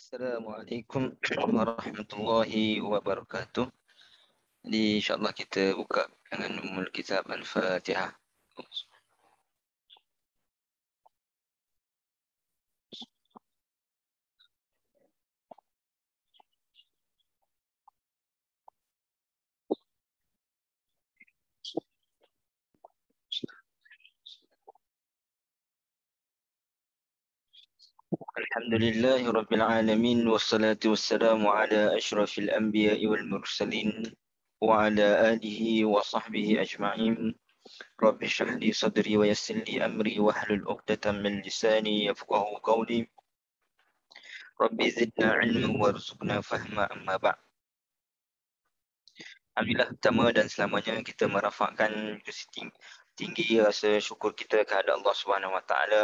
السلام عليكم ورحمة الله وبركاته إن شاء الله كتابك أنا أم الكتاب الفاتحة الحمد لله رب العالمين والصلاة والسلام على أشرف الأنبياء والمرسلين وعلى آله وصحبه أجمعين رب اشرح لي صدري ويسر لي أمري واحلل عقدة من لساني يفقه قولي رب زدنا علما وارزقنا فهما أما بعد Alhamdulillah pertama dan selamanya kita merafakkan tinggi rasa syukur kita kepada Allah Subhanahu Wa Taala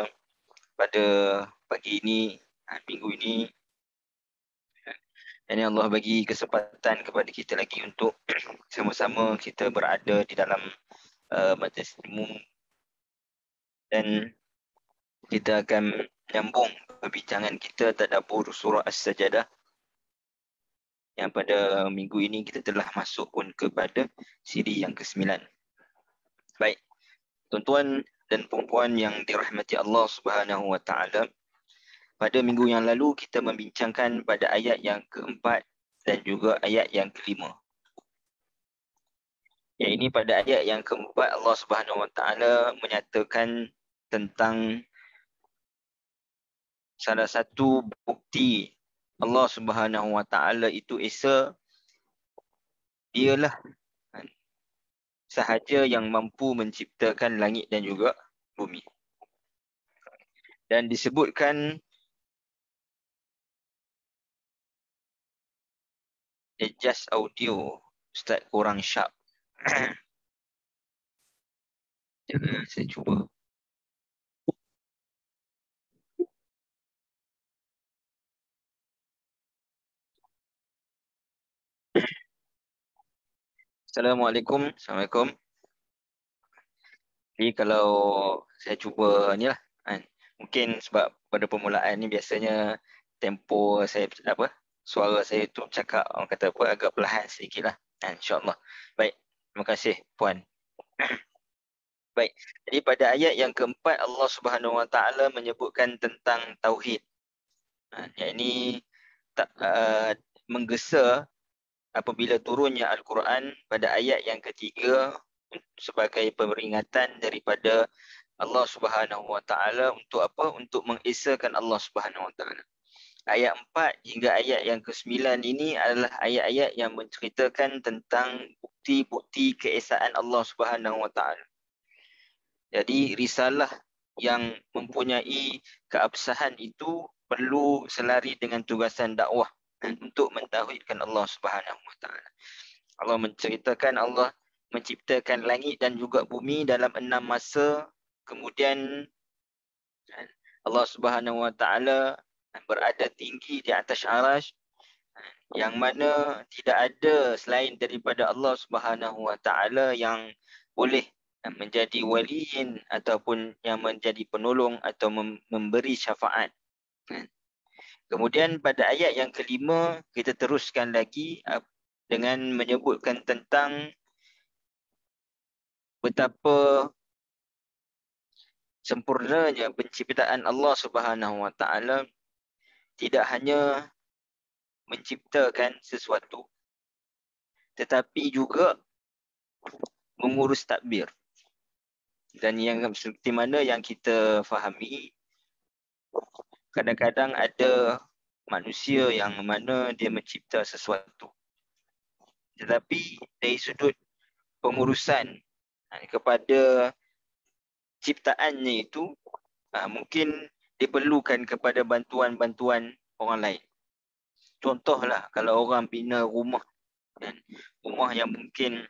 pada pagi ini ha, minggu ini dan Allah bagi kesempatan kepada kita lagi untuk sama-sama kita berada di dalam uh, majlis ilmu dan kita akan menyambung perbincangan kita tadabbur surah as-sajdah yang pada minggu ini kita telah masuk pun kepada siri yang ke-9 baik tuan-tuan dan puan-puan yang dirahmati Allah Subhanahu wa taala. Pada minggu yang lalu kita membincangkan pada ayat yang keempat dan juga ayat yang kelima. Ya ini pada ayat yang keempat Allah Subhanahu wa taala menyatakan tentang salah satu bukti Allah Subhanahu wa taala itu esa ialah sahaja yang mampu menciptakan langit dan juga bumi. Dan disebutkan adjust audio. Ustaz kurang sharp. Saya cuba. Assalamualaikum. Assalamualaikum. Jadi kalau saya cuba ni lah. Kan? Mungkin sebab pada permulaan ni biasanya tempo saya apa suara saya tu cakap orang kata apa agak perlahan sedikit lah. Kan? InsyaAllah. Baik. Terima kasih Puan. Baik. Jadi pada ayat yang keempat Allah Subhanahu Wa Taala menyebutkan tentang tauhid. Ha, yang ini tak, uh, menggesa apabila turunnya Al-Quran pada ayat yang ketiga sebagai peringatan daripada Allah Subhanahu Wa Taala untuk apa? Untuk mengisahkan Allah Subhanahu Wa Taala. Ayat empat hingga ayat yang ke sembilan ini adalah ayat-ayat yang menceritakan tentang bukti-bukti keesaan Allah Subhanahu Wa Taala. Jadi risalah yang mempunyai keabsahan itu perlu selari dengan tugasan dakwah untuk mentauhidkan Allah Subhanahu Wa Taala. Allah menceritakan Allah menciptakan langit dan juga bumi dalam enam masa. Kemudian kan, Allah Subhanahu Wa Taala berada tinggi di atas arash kan, yang mana tidak ada selain daripada Allah Subhanahu Wa Taala yang boleh menjadi waliin ataupun yang menjadi penolong atau memberi syafaat. Kan. Kemudian pada ayat yang kelima kita teruskan lagi dengan menyebutkan tentang betapa sempurnanya penciptaan Allah Subhanahu Wa Taala tidak hanya menciptakan sesuatu tetapi juga mengurus takbir. Dan yang seperti mana yang kita fahami kadang-kadang ada manusia yang mana dia mencipta sesuatu. Tetapi dari sudut pengurusan ha, kepada ciptaannya itu ha, mungkin diperlukan kepada bantuan-bantuan orang lain. Contohlah kalau orang bina rumah dan rumah yang mungkin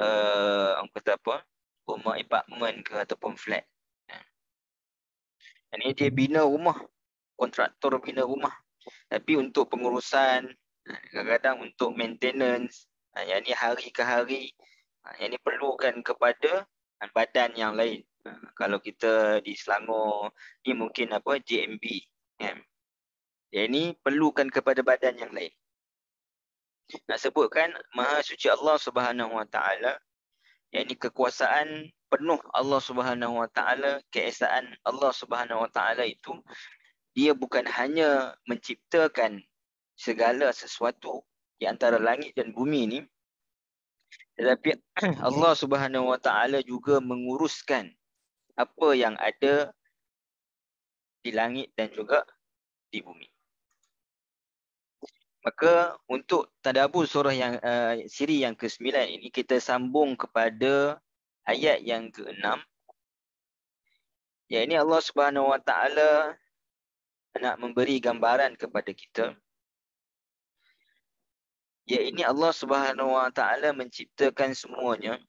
uh, eh, orang kata apa rumah apartmen ke ataupun flat. Kan? Ini dia bina rumah kontraktor bina rumah tapi untuk pengurusan ha, kadang-kadang untuk maintenance ha, yang ni hari ke hari ha, yang ni perlukan kepada badan yang lain kalau kita di Selangor ni mungkin apa JMB kan ya. yang ni perlukan kepada badan yang lain nak sebutkan maha suci Allah Subhanahu Wa Taala yang kekuasaan penuh Allah Subhanahu Wa Taala keesaan Allah Subhanahu Wa Taala itu dia bukan hanya menciptakan segala sesuatu di antara langit dan bumi ni tetapi Allah Subhanahu Wa Taala juga menguruskan apa yang ada di langit dan juga di bumi. Maka untuk tadabbur surah yang uh, siri yang ke-9 ini kita sambung kepada ayat yang ke-6. Ya ini Allah Subhanahu Wa Taala nak memberi gambaran kepada kita ya ini Allah Subhanahu Wa Taala menciptakan semuanya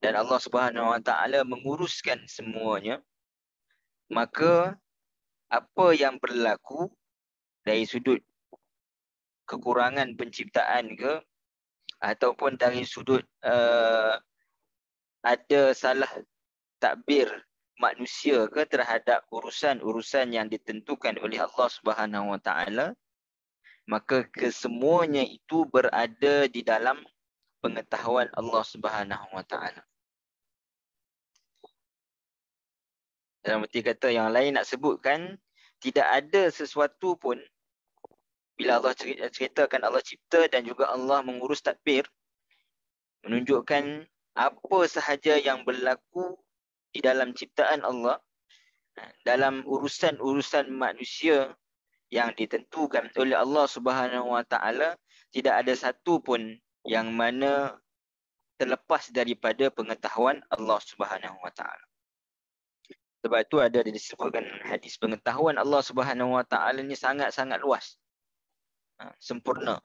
dan Allah Subhanahu Wa Taala menguruskan semuanya maka apa yang berlaku dari sudut kekurangan penciptaan ke ataupun dari sudut uh, ada salah takbir manusia ke terhadap urusan-urusan yang ditentukan oleh Allah Subhanahu Wa Taala maka kesemuanya itu berada di dalam pengetahuan Allah Subhanahu Wa Taala. Dalam erti kata yang lain nak sebutkan tidak ada sesuatu pun bila Allah ceritakan Allah cipta dan juga Allah mengurus takbir menunjukkan apa sahaja yang berlaku di dalam ciptaan Allah ha, dalam urusan-urusan manusia yang ditentukan oleh Allah Subhanahu Wa Taala tidak ada satu pun yang mana terlepas daripada pengetahuan Allah Subhanahu Wa Taala. Sebab itu ada disebutkan hadis pengetahuan Allah Subhanahu Wa Taala ini sangat-sangat luas. Ha, sempurna.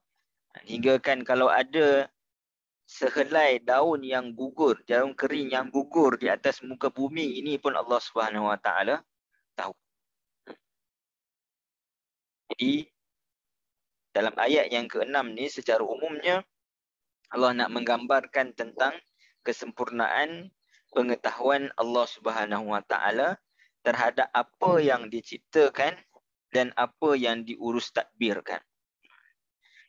Ha, hingga kan kalau ada sehelai daun yang gugur, daun kering yang gugur di atas muka bumi ini pun Allah Subhanahu Wa Taala tahu. Jadi dalam ayat yang keenam ni secara umumnya Allah nak menggambarkan tentang kesempurnaan pengetahuan Allah Subhanahu Wa Taala terhadap apa yang diciptakan dan apa yang diurus takbirkan.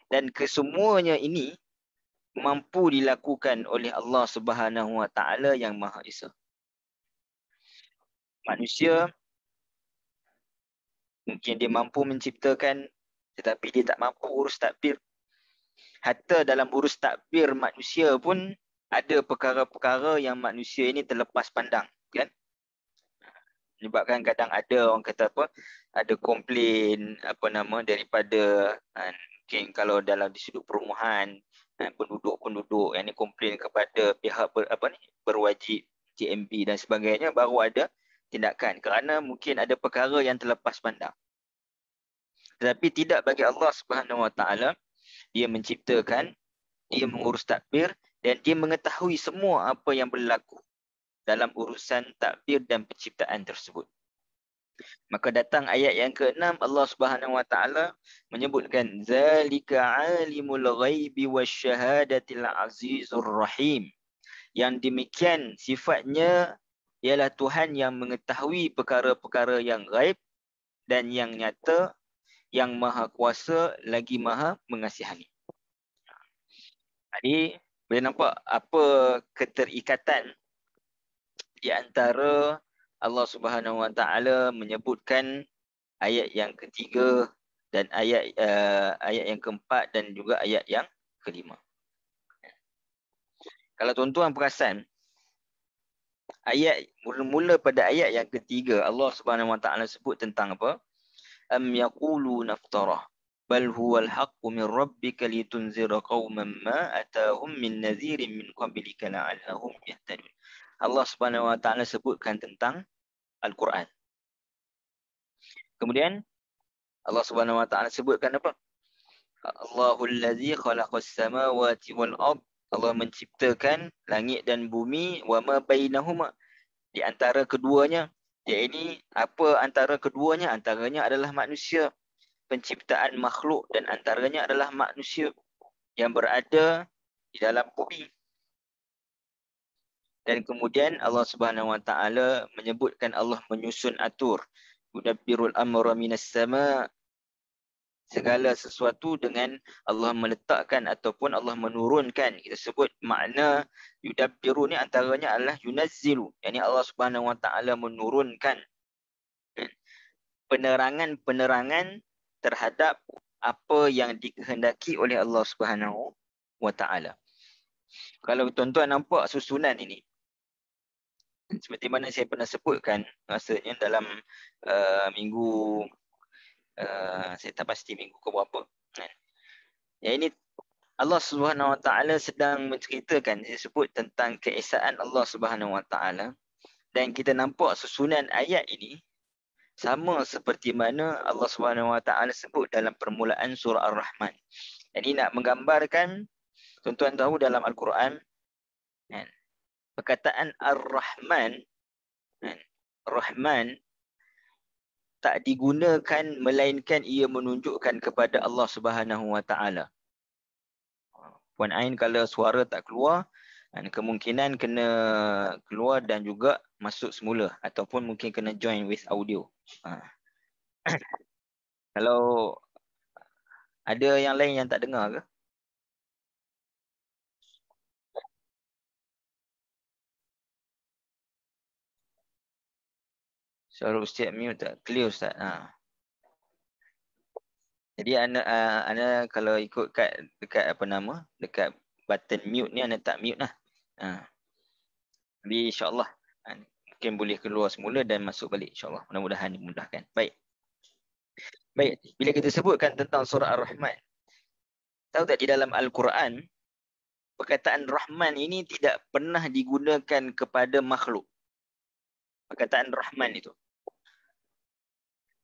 Dan kesemuanya ini mampu dilakukan oleh Allah Subhanahu Wa Taala yang Maha Esa. Manusia mungkin dia mampu menciptakan tetapi dia tak mampu urus takbir. Hatta dalam urus takbir manusia pun ada perkara-perkara yang manusia ini terlepas pandang, kan? Menyebabkan kadang ada orang kata apa? Ada komplain apa nama daripada ah, mungkin kalau dalam di sudut perumahan penduduk-penduduk eh, yang ni komplain kepada pihak ber, apa ni berwajib TMB dan sebagainya baru ada tindakan kerana mungkin ada perkara yang terlepas pandang. Tetapi tidak bagi Allah Subhanahu Wa Taala dia menciptakan, dia mengurus takbir dan dia mengetahui semua apa yang berlaku dalam urusan takbir dan penciptaan tersebut maka datang ayat yang ke-6 Allah Subhanahu wa taala menyebutkan zalika alimul ghaibi wasyahadatil azizur rahim yang demikian sifatnya ialah Tuhan yang mengetahui perkara-perkara yang ghaib dan yang nyata yang maha kuasa lagi maha mengasihani. Jadi boleh nampak apa keterikatan di antara Allah Subhanahu Wa Taala menyebutkan ayat yang ketiga dan ayat uh, ayat yang keempat dan juga ayat yang kelima. Kalau tuan-tuan perasan ayat mula-mula pada ayat yang ketiga Allah Subhanahu Wa Taala sebut tentang apa? Am yaqulu naftara bal huwa al-haqqu min rabbika litunzira qauman ma atahum min nadhirin min qablika la'allahum yahtadun. Allah Subhanahu Wa Taala sebutkan tentang Al-Quran. Kemudian Allah Subhanahu Wa Taala sebutkan apa? Allahul ladzi khalaqas samawati wal ard. Allah menciptakan langit dan bumi wa ma bainahuma di antara keduanya. Ya ini apa antara keduanya? Antaranya adalah manusia. Penciptaan makhluk dan antaranya adalah manusia yang berada di dalam bumi dan kemudian Allah Subhanahu Wa Taala menyebutkan Allah menyusun atur mudabbirul amra minas sama segala sesuatu dengan Allah meletakkan ataupun Allah menurunkan kita sebut makna yudabbiru ni antaranya adalah yunazzilu yakni Allah Subhanahu Wa Taala menurunkan penerangan-penerangan terhadap apa yang dikehendaki oleh Allah Subhanahu Wa Taala kalau tuan-tuan nampak susunan ini seperti mana saya pernah sebutkan rasanya dalam uh, minggu uh, saya tak pasti minggu ke berapa kan ya ini Allah Subhanahu Wa Taala sedang menceritakan dia sebut tentang keesaan Allah Subhanahu Wa Taala dan kita nampak susunan ayat ini sama seperti mana Allah Subhanahu Wa Taala sebut dalam permulaan surah Ar-Rahman. Ini nak menggambarkan tuan-tuan tahu dalam Al-Quran kan, perkataan Ar-Rahman kan? Rahman tak digunakan melainkan ia menunjukkan kepada Allah Subhanahu Wa Taala. Puan Ain kalau suara tak keluar kemungkinan kena keluar dan juga masuk semula ataupun mungkin kena join with audio. Ha. kalau ada yang lain yang tak dengar ke? Suara Ustaz mute tak clear Ustaz. Ha. Jadi anda, uh, anda kalau ikut kat, dekat apa nama, dekat button mute ni anda tak mute lah. Ha. Jadi insyaAllah ha, mungkin boleh keluar semula dan masuk balik insyaAllah. Mudah-mudahan dimudahkan. Baik. Baik. Bila kita sebutkan tentang surah Ar-Rahman, tahu tak di dalam Al-Quran, perkataan Rahman ini tidak pernah digunakan kepada makhluk. Perkataan Rahman itu.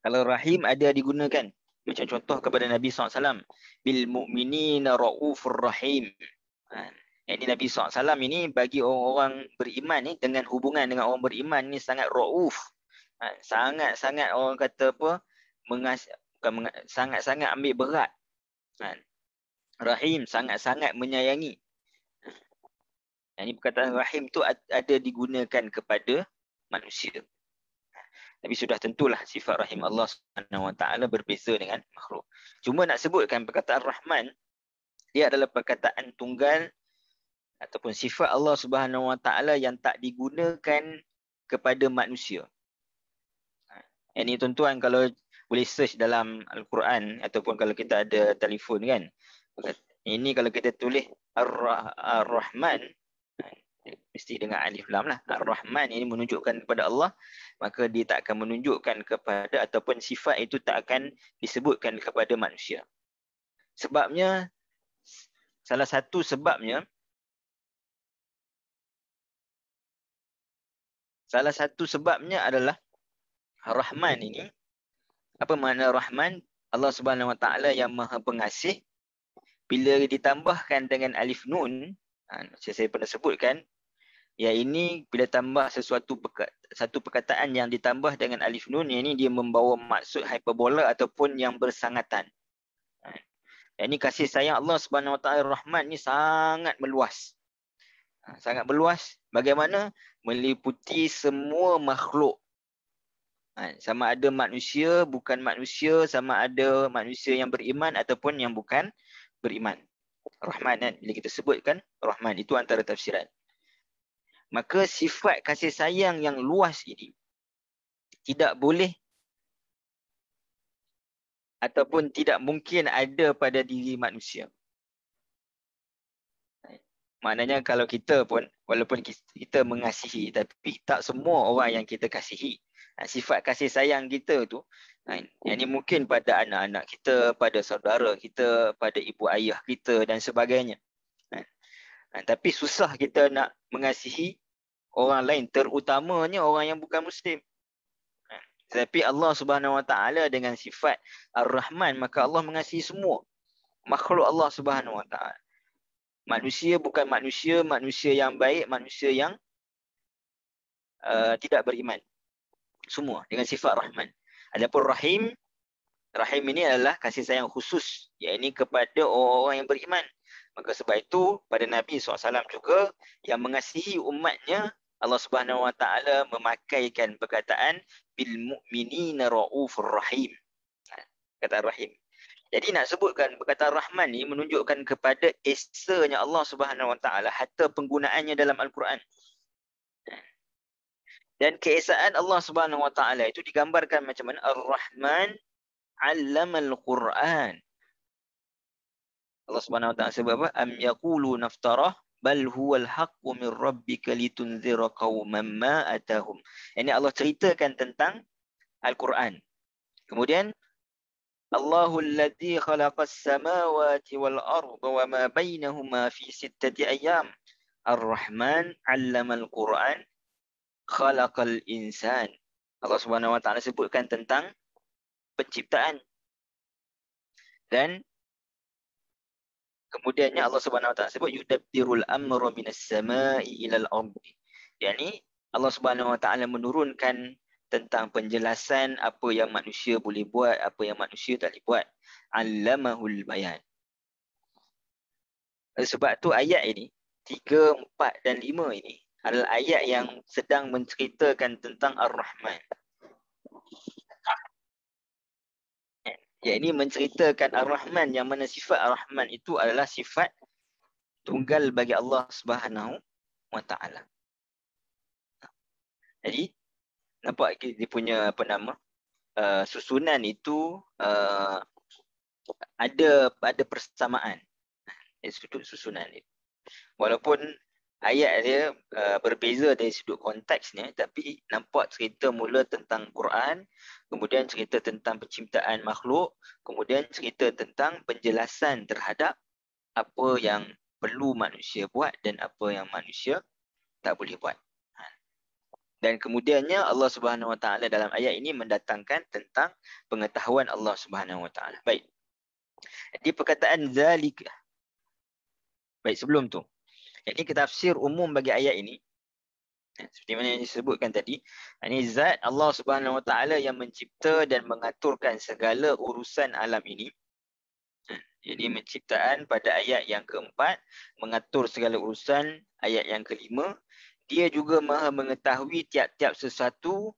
Kalau rahim ada digunakan. Macam contoh kepada Nabi SAW. Bil mu'minina ra'ufur rahim. Ha. Ini Nabi SAW ini bagi orang-orang beriman ni dengan hubungan dengan orang beriman ni sangat ra'uf. Ha. Sangat-sangat orang kata apa, mengas sangat-sangat ambil berat. Ha. Rahim sangat-sangat menyayangi. Ha. Ini perkataan rahim tu ada digunakan kepada manusia. Tapi sudah tentulah sifat rahim Allah SWT berbeza dengan makhluk. Cuma nak sebutkan perkataan Rahman, dia adalah perkataan tunggal ataupun sifat Allah Subhanahu yang tak digunakan kepada manusia. Ini ha. tuan-tuan kalau boleh search dalam Al-Quran ataupun kalau kita ada telefon kan. Ini kalau kita tulis Ar-Rahman ha, mesti dengan alif lam lah. Ar-Rahman ini menunjukkan kepada Allah, maka dia tak akan menunjukkan kepada ataupun sifat itu tak akan disebutkan kepada manusia. Sebabnya, salah satu sebabnya, salah satu sebabnya adalah Ar-Rahman ini, apa makna Rahman? Allah Subhanahu Wa Taala yang Maha Pengasih. Bila ditambahkan dengan alif nun, ha, macam saya pernah sebutkan, Ya ini bila tambah sesuatu satu perkataan yang ditambah dengan alif nun ini dia membawa maksud hyperbola ataupun yang bersangatan. Ya ini kasih sayang Allah Subhanahu Wa Taala rahmat ni sangat meluas. Ha, sangat meluas bagaimana meliputi semua makhluk. Ha, sama ada manusia, bukan manusia, sama ada manusia yang beriman ataupun yang bukan beriman. Rahman kan? bila kita sebutkan Rahman itu antara tafsiran maka sifat kasih sayang yang luas ini tidak boleh ataupun tidak mungkin ada pada diri manusia. Maknanya kalau kita pun, walaupun kita mengasihi, tapi tak semua orang yang kita kasihi. Ha, sifat kasih sayang kita tu, yang ini mungkin pada anak-anak kita, pada saudara kita, pada ibu ayah kita dan sebagainya. Ha, tapi susah kita nak mengasihi orang lain terutamanya orang yang bukan muslim. Ha, tapi Allah Subhanahu Wa Taala dengan sifat Ar-Rahman maka Allah mengasihi semua makhluk Allah Subhanahu Wa Taala. Manusia bukan manusia, manusia yang baik, manusia yang uh, tidak beriman. Semua dengan sifat Rahman. Adapun Rahim, Rahim ini adalah kasih sayang khusus. Ia kepada orang-orang yang beriman. Maka sebab itu pada Nabi SAW juga yang mengasihi umatnya Allah Subhanahu Wa Taala memakaikan perkataan bil mu'minina raufur rahim. Kata rahim. Jadi nak sebutkan perkataan rahman ni menunjukkan kepada esanya Allah Subhanahu Wa Taala hatta penggunaannya dalam al-Quran. Dan keesaan Allah Subhanahu Wa Taala itu digambarkan macam mana ar-rahman 'allamal Quran. Allah Subhanahu wa taala sebut apa? Am yaqulu naftarah bal huwal haqqu min rabbika litunzira qauman ma atahum. Ini Allah ceritakan tentang Al-Quran. Kemudian Allahul ladzi khalaqas samawati wal arda wa ma bainahuma fi sittati ayyam. Ar-Rahman 'allamal Quran khalaqal insan. Allah Subhanahu wa taala sebutkan tentang penciptaan dan Kemudiannya Allah Subhanahu Wa Taala sebut yudabbirul amra minas samai ilal ardi. Yani Allah Subhanahu Wa Taala menurunkan tentang penjelasan apa yang manusia boleh buat, apa yang manusia tak boleh buat. Allamahul bayan. Sebab tu ayat ini tiga empat dan lima ini adalah ayat yang sedang menceritakan tentang Ar-Rahman yakni menceritakan Ar-Rahman yang mana sifat Ar-Rahman itu adalah sifat tunggal bagi Allah Subhanahu wa Jadi nampak dia punya apa nama uh, susunan itu uh, ada ada persamaan. Itu susunan itu. Walaupun ayat dia uh, berbeza dari sudut konteksnya tapi nampak cerita mula tentang Quran kemudian cerita tentang penciptaan makhluk kemudian cerita tentang penjelasan terhadap apa yang perlu manusia buat dan apa yang manusia tak boleh buat ha. dan kemudiannya Allah Subhanahu Wa Taala dalam ayat ini mendatangkan tentang pengetahuan Allah Subhanahu Wa Taala baik di perkataan zalika baik sebelum tu ini tafsir umum bagi ayat ini. Eh, seperti mana yang disebutkan tadi, ini zat Allah Subhanahu Wa Taala yang mencipta dan mengaturkan segala urusan alam ini. Eh, jadi menciptaan pada ayat yang keempat, mengatur segala urusan ayat yang kelima, dia juga maha mengetahui tiap-tiap sesuatu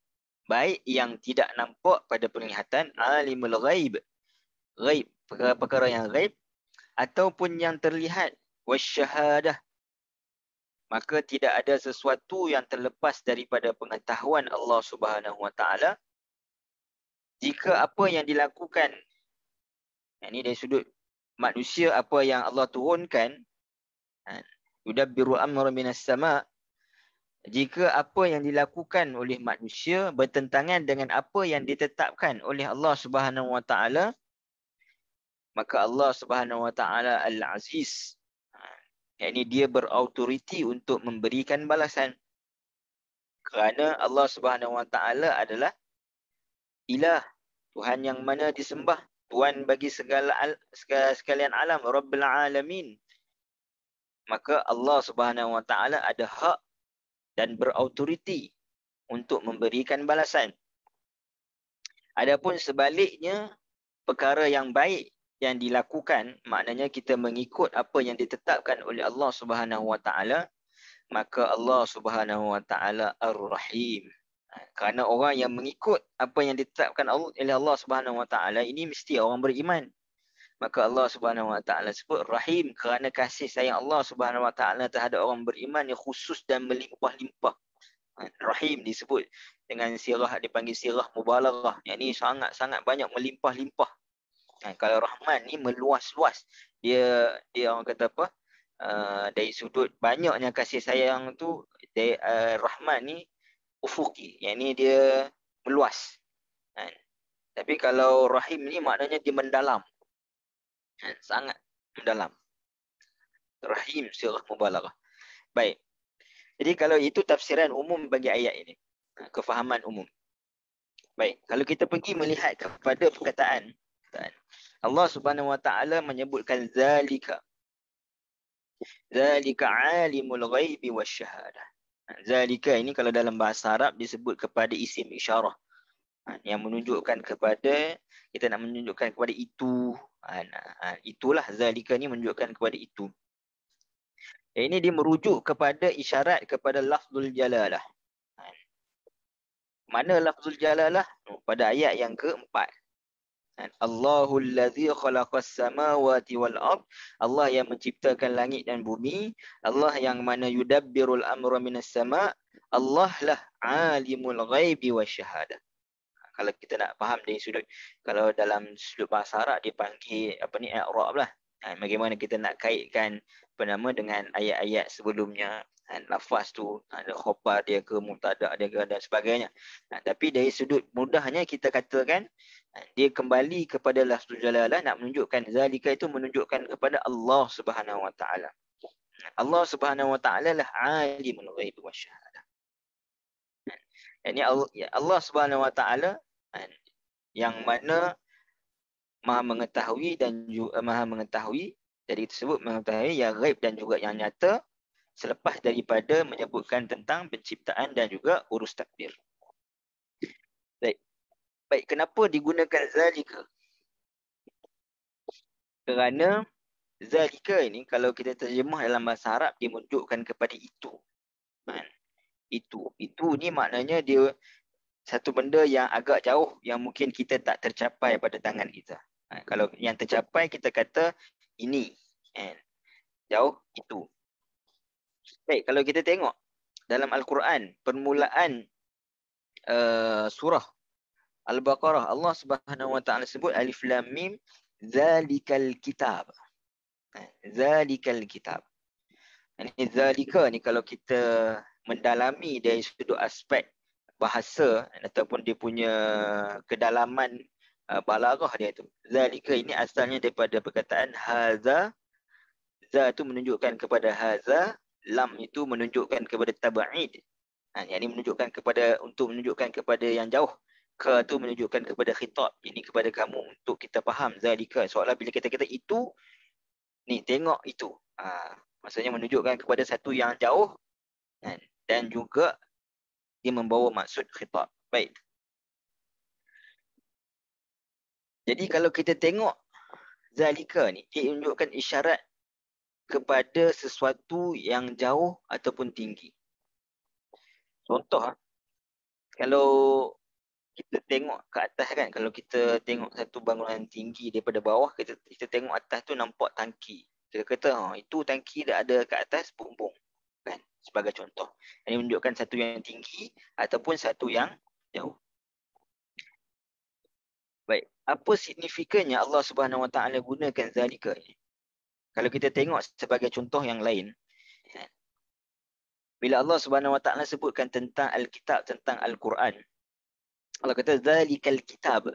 baik yang tidak nampak pada penglihatan alimul ghaib. Ghaib, perkara-perkara yang ghaib ataupun yang terlihat wasyahadah maka tidak ada sesuatu yang terlepas daripada pengetahuan Allah Subhanahu Wa Taala jika apa yang dilakukan yang ini dari sudut manusia apa yang Allah turunkan ha, yudabbiru amra minas sama jika apa yang dilakukan oleh manusia bertentangan dengan apa yang ditetapkan oleh Allah Subhanahu Wa Taala maka Allah Subhanahu Wa Taala al-Aziz yakni dia berautoriti untuk memberikan balasan kerana Allah Subhanahu Wa Taala adalah ilah Tuhan yang mana disembah Tuhan bagi segala al- segala sekalian alam Rabbul Alamin maka Allah Subhanahu Wa Taala ada hak dan berautoriti untuk memberikan balasan. Adapun sebaliknya perkara yang baik yang dilakukan maknanya kita mengikut apa yang ditetapkan oleh Allah Subhanahu Wa Taala maka Allah Subhanahu Wa Taala Ar-Rahim ha, kerana orang yang mengikut apa yang ditetapkan oleh Allah Subhanahu Wa Taala ini mesti orang beriman maka Allah Subhanahu Wa Taala sebut Rahim kerana kasih sayang Allah Subhanahu Wa Taala terhadap orang beriman yang khusus dan melimpah-limpah ha, Rahim disebut dengan sirah dipanggil sirah mubalaghah yakni sangat-sangat banyak melimpah-limpah Ha, kalau rahman ni meluas-luas. Dia dia orang kata apa? Uh, dari sudut banyaknya kasih sayang tu dari uh, rahman ni ufuki. Yang ni dia meluas. Ha. Tapi kalau rahim ni maknanya dia mendalam. Ha, sangat mendalam. Rahim surah mubalaghah. Baik. Jadi kalau itu tafsiran umum bagi ayat ini. Ha, kefahaman umum. Baik, kalau kita pergi melihat kepada perkataan Allah Subhanahu wa taala menyebutkan zalika. Zalika alimul ghaibi wasyahadah. Zalika ini kalau dalam bahasa Arab disebut kepada isim isyarah. Ha, yang menunjukkan kepada kita nak menunjukkan kepada itu. Ha, ha, itulah zalika ni menunjukkan kepada itu. Eh, ini dia merujuk kepada isyarat kepada lafzul jalalah. Mana lafzul jalalah? Pada ayat yang keempat. Allahu allazi khalaqas samawati wal ard Allah yang menciptakan langit dan bumi Allah yang mana yudabbirul amra minas sama Allah lah alimul ghaibi wasyahada kalau kita nak faham dari sudut kalau dalam sudut bahasa Arab dia apa ni i'rab lah ha, bagaimana kita nak kaitkan apa nama dengan ayat-ayat sebelumnya kan, lafaz tu ada khobar dia ke mutada dia ke dan sebagainya Nah, tapi dari sudut mudahnya kita katakan dia kembali kepada lafzul jalalah nak menunjukkan zalika itu menunjukkan kepada Allah Subhanahu wa taala Allah Subhanahu wa taala lah alimul ghaib wasyahadah kan, ini Allah, ya Allah Subhanahu wa taala yang mana maha mengetahui dan juga, maha mengetahui dari tersebut mengetahui yang gaib dan juga yang nyata selepas daripada menyebutkan tentang penciptaan dan juga urus takdir. Baik. Baik, kenapa digunakan zalika? Kerana zalika ini kalau kita terjemah dalam bahasa Arab dia menunjukkan kepada itu. Itu. Itu ni maknanya dia satu benda yang agak jauh yang mungkin kita tak tercapai pada tangan kita. Ha, kalau yang tercapai kita kata ini. Jauh itu. Baik, kalau kita tengok dalam Al-Quran, permulaan uh, surah Al-Baqarah, Allah Subhanahu Wa Taala sebut Alif Lam Mim Zalikal Kitab. Eh, Zalikal Kitab. Ini zalika ni kalau kita mendalami dari sudut aspek bahasa ataupun dia punya kedalaman uh, balaghah dia tu. Zalika ini asalnya daripada perkataan haza za tu menunjukkan kepada haza lam itu menunjukkan kepada tabaid ha, yang ini menunjukkan kepada untuk menunjukkan kepada yang jauh ke tu menunjukkan kepada khitab ini kepada kamu untuk kita faham zalika soalnya bila kita kata itu ni tengok itu ha, maksudnya menunjukkan kepada satu yang jauh ha, dan juga dia membawa maksud khitab baik jadi kalau kita tengok zalika ni dia menunjukkan isyarat kepada sesuatu yang jauh ataupun tinggi. Contoh, ah, kalau kita tengok ke atas kan, kalau kita tengok satu bangunan tinggi daripada bawah, kita, kita tengok atas tu nampak tangki. Kita kata, oh, itu tangki dah ada ke atas, bumbung. Kan? Sebagai contoh. Ini menunjukkan satu yang tinggi ataupun satu yang jauh. Baik. Apa signifikannya Allah Subhanahu Wa Taala gunakan zalika ini? kalau kita tengok sebagai contoh yang lain bila Allah Subhanahu Wa Taala sebutkan tentang al-kitab tentang al-Quran Allah kata zalikal kitab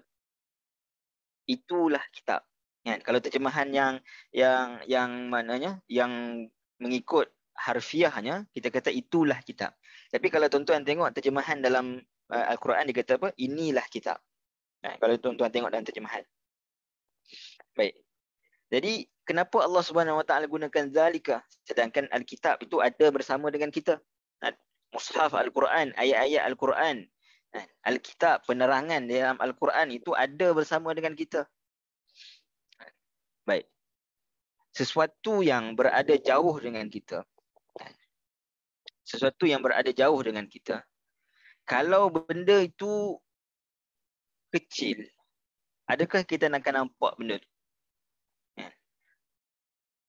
itulah kitab kan kalau terjemahan yang yang yang maknanya yang mengikut harfiahnya kita kata itulah kitab tapi kalau tuan-tuan tengok terjemahan dalam uh, al-Quran dia kata apa inilah kitab kan kalau tuan-tuan tengok dalam terjemahan baik jadi kenapa Allah Subhanahu Wa Taala gunakan zalika sedangkan alkitab itu ada bersama dengan kita? Mushaf Al-Quran, ayat-ayat Al-Quran. Alkitab penerangan dalam Al-Quran itu ada bersama dengan kita. Baik. Sesuatu yang berada jauh dengan kita. Sesuatu yang berada jauh dengan kita. Kalau benda itu kecil, adakah kita nak nampak benda itu?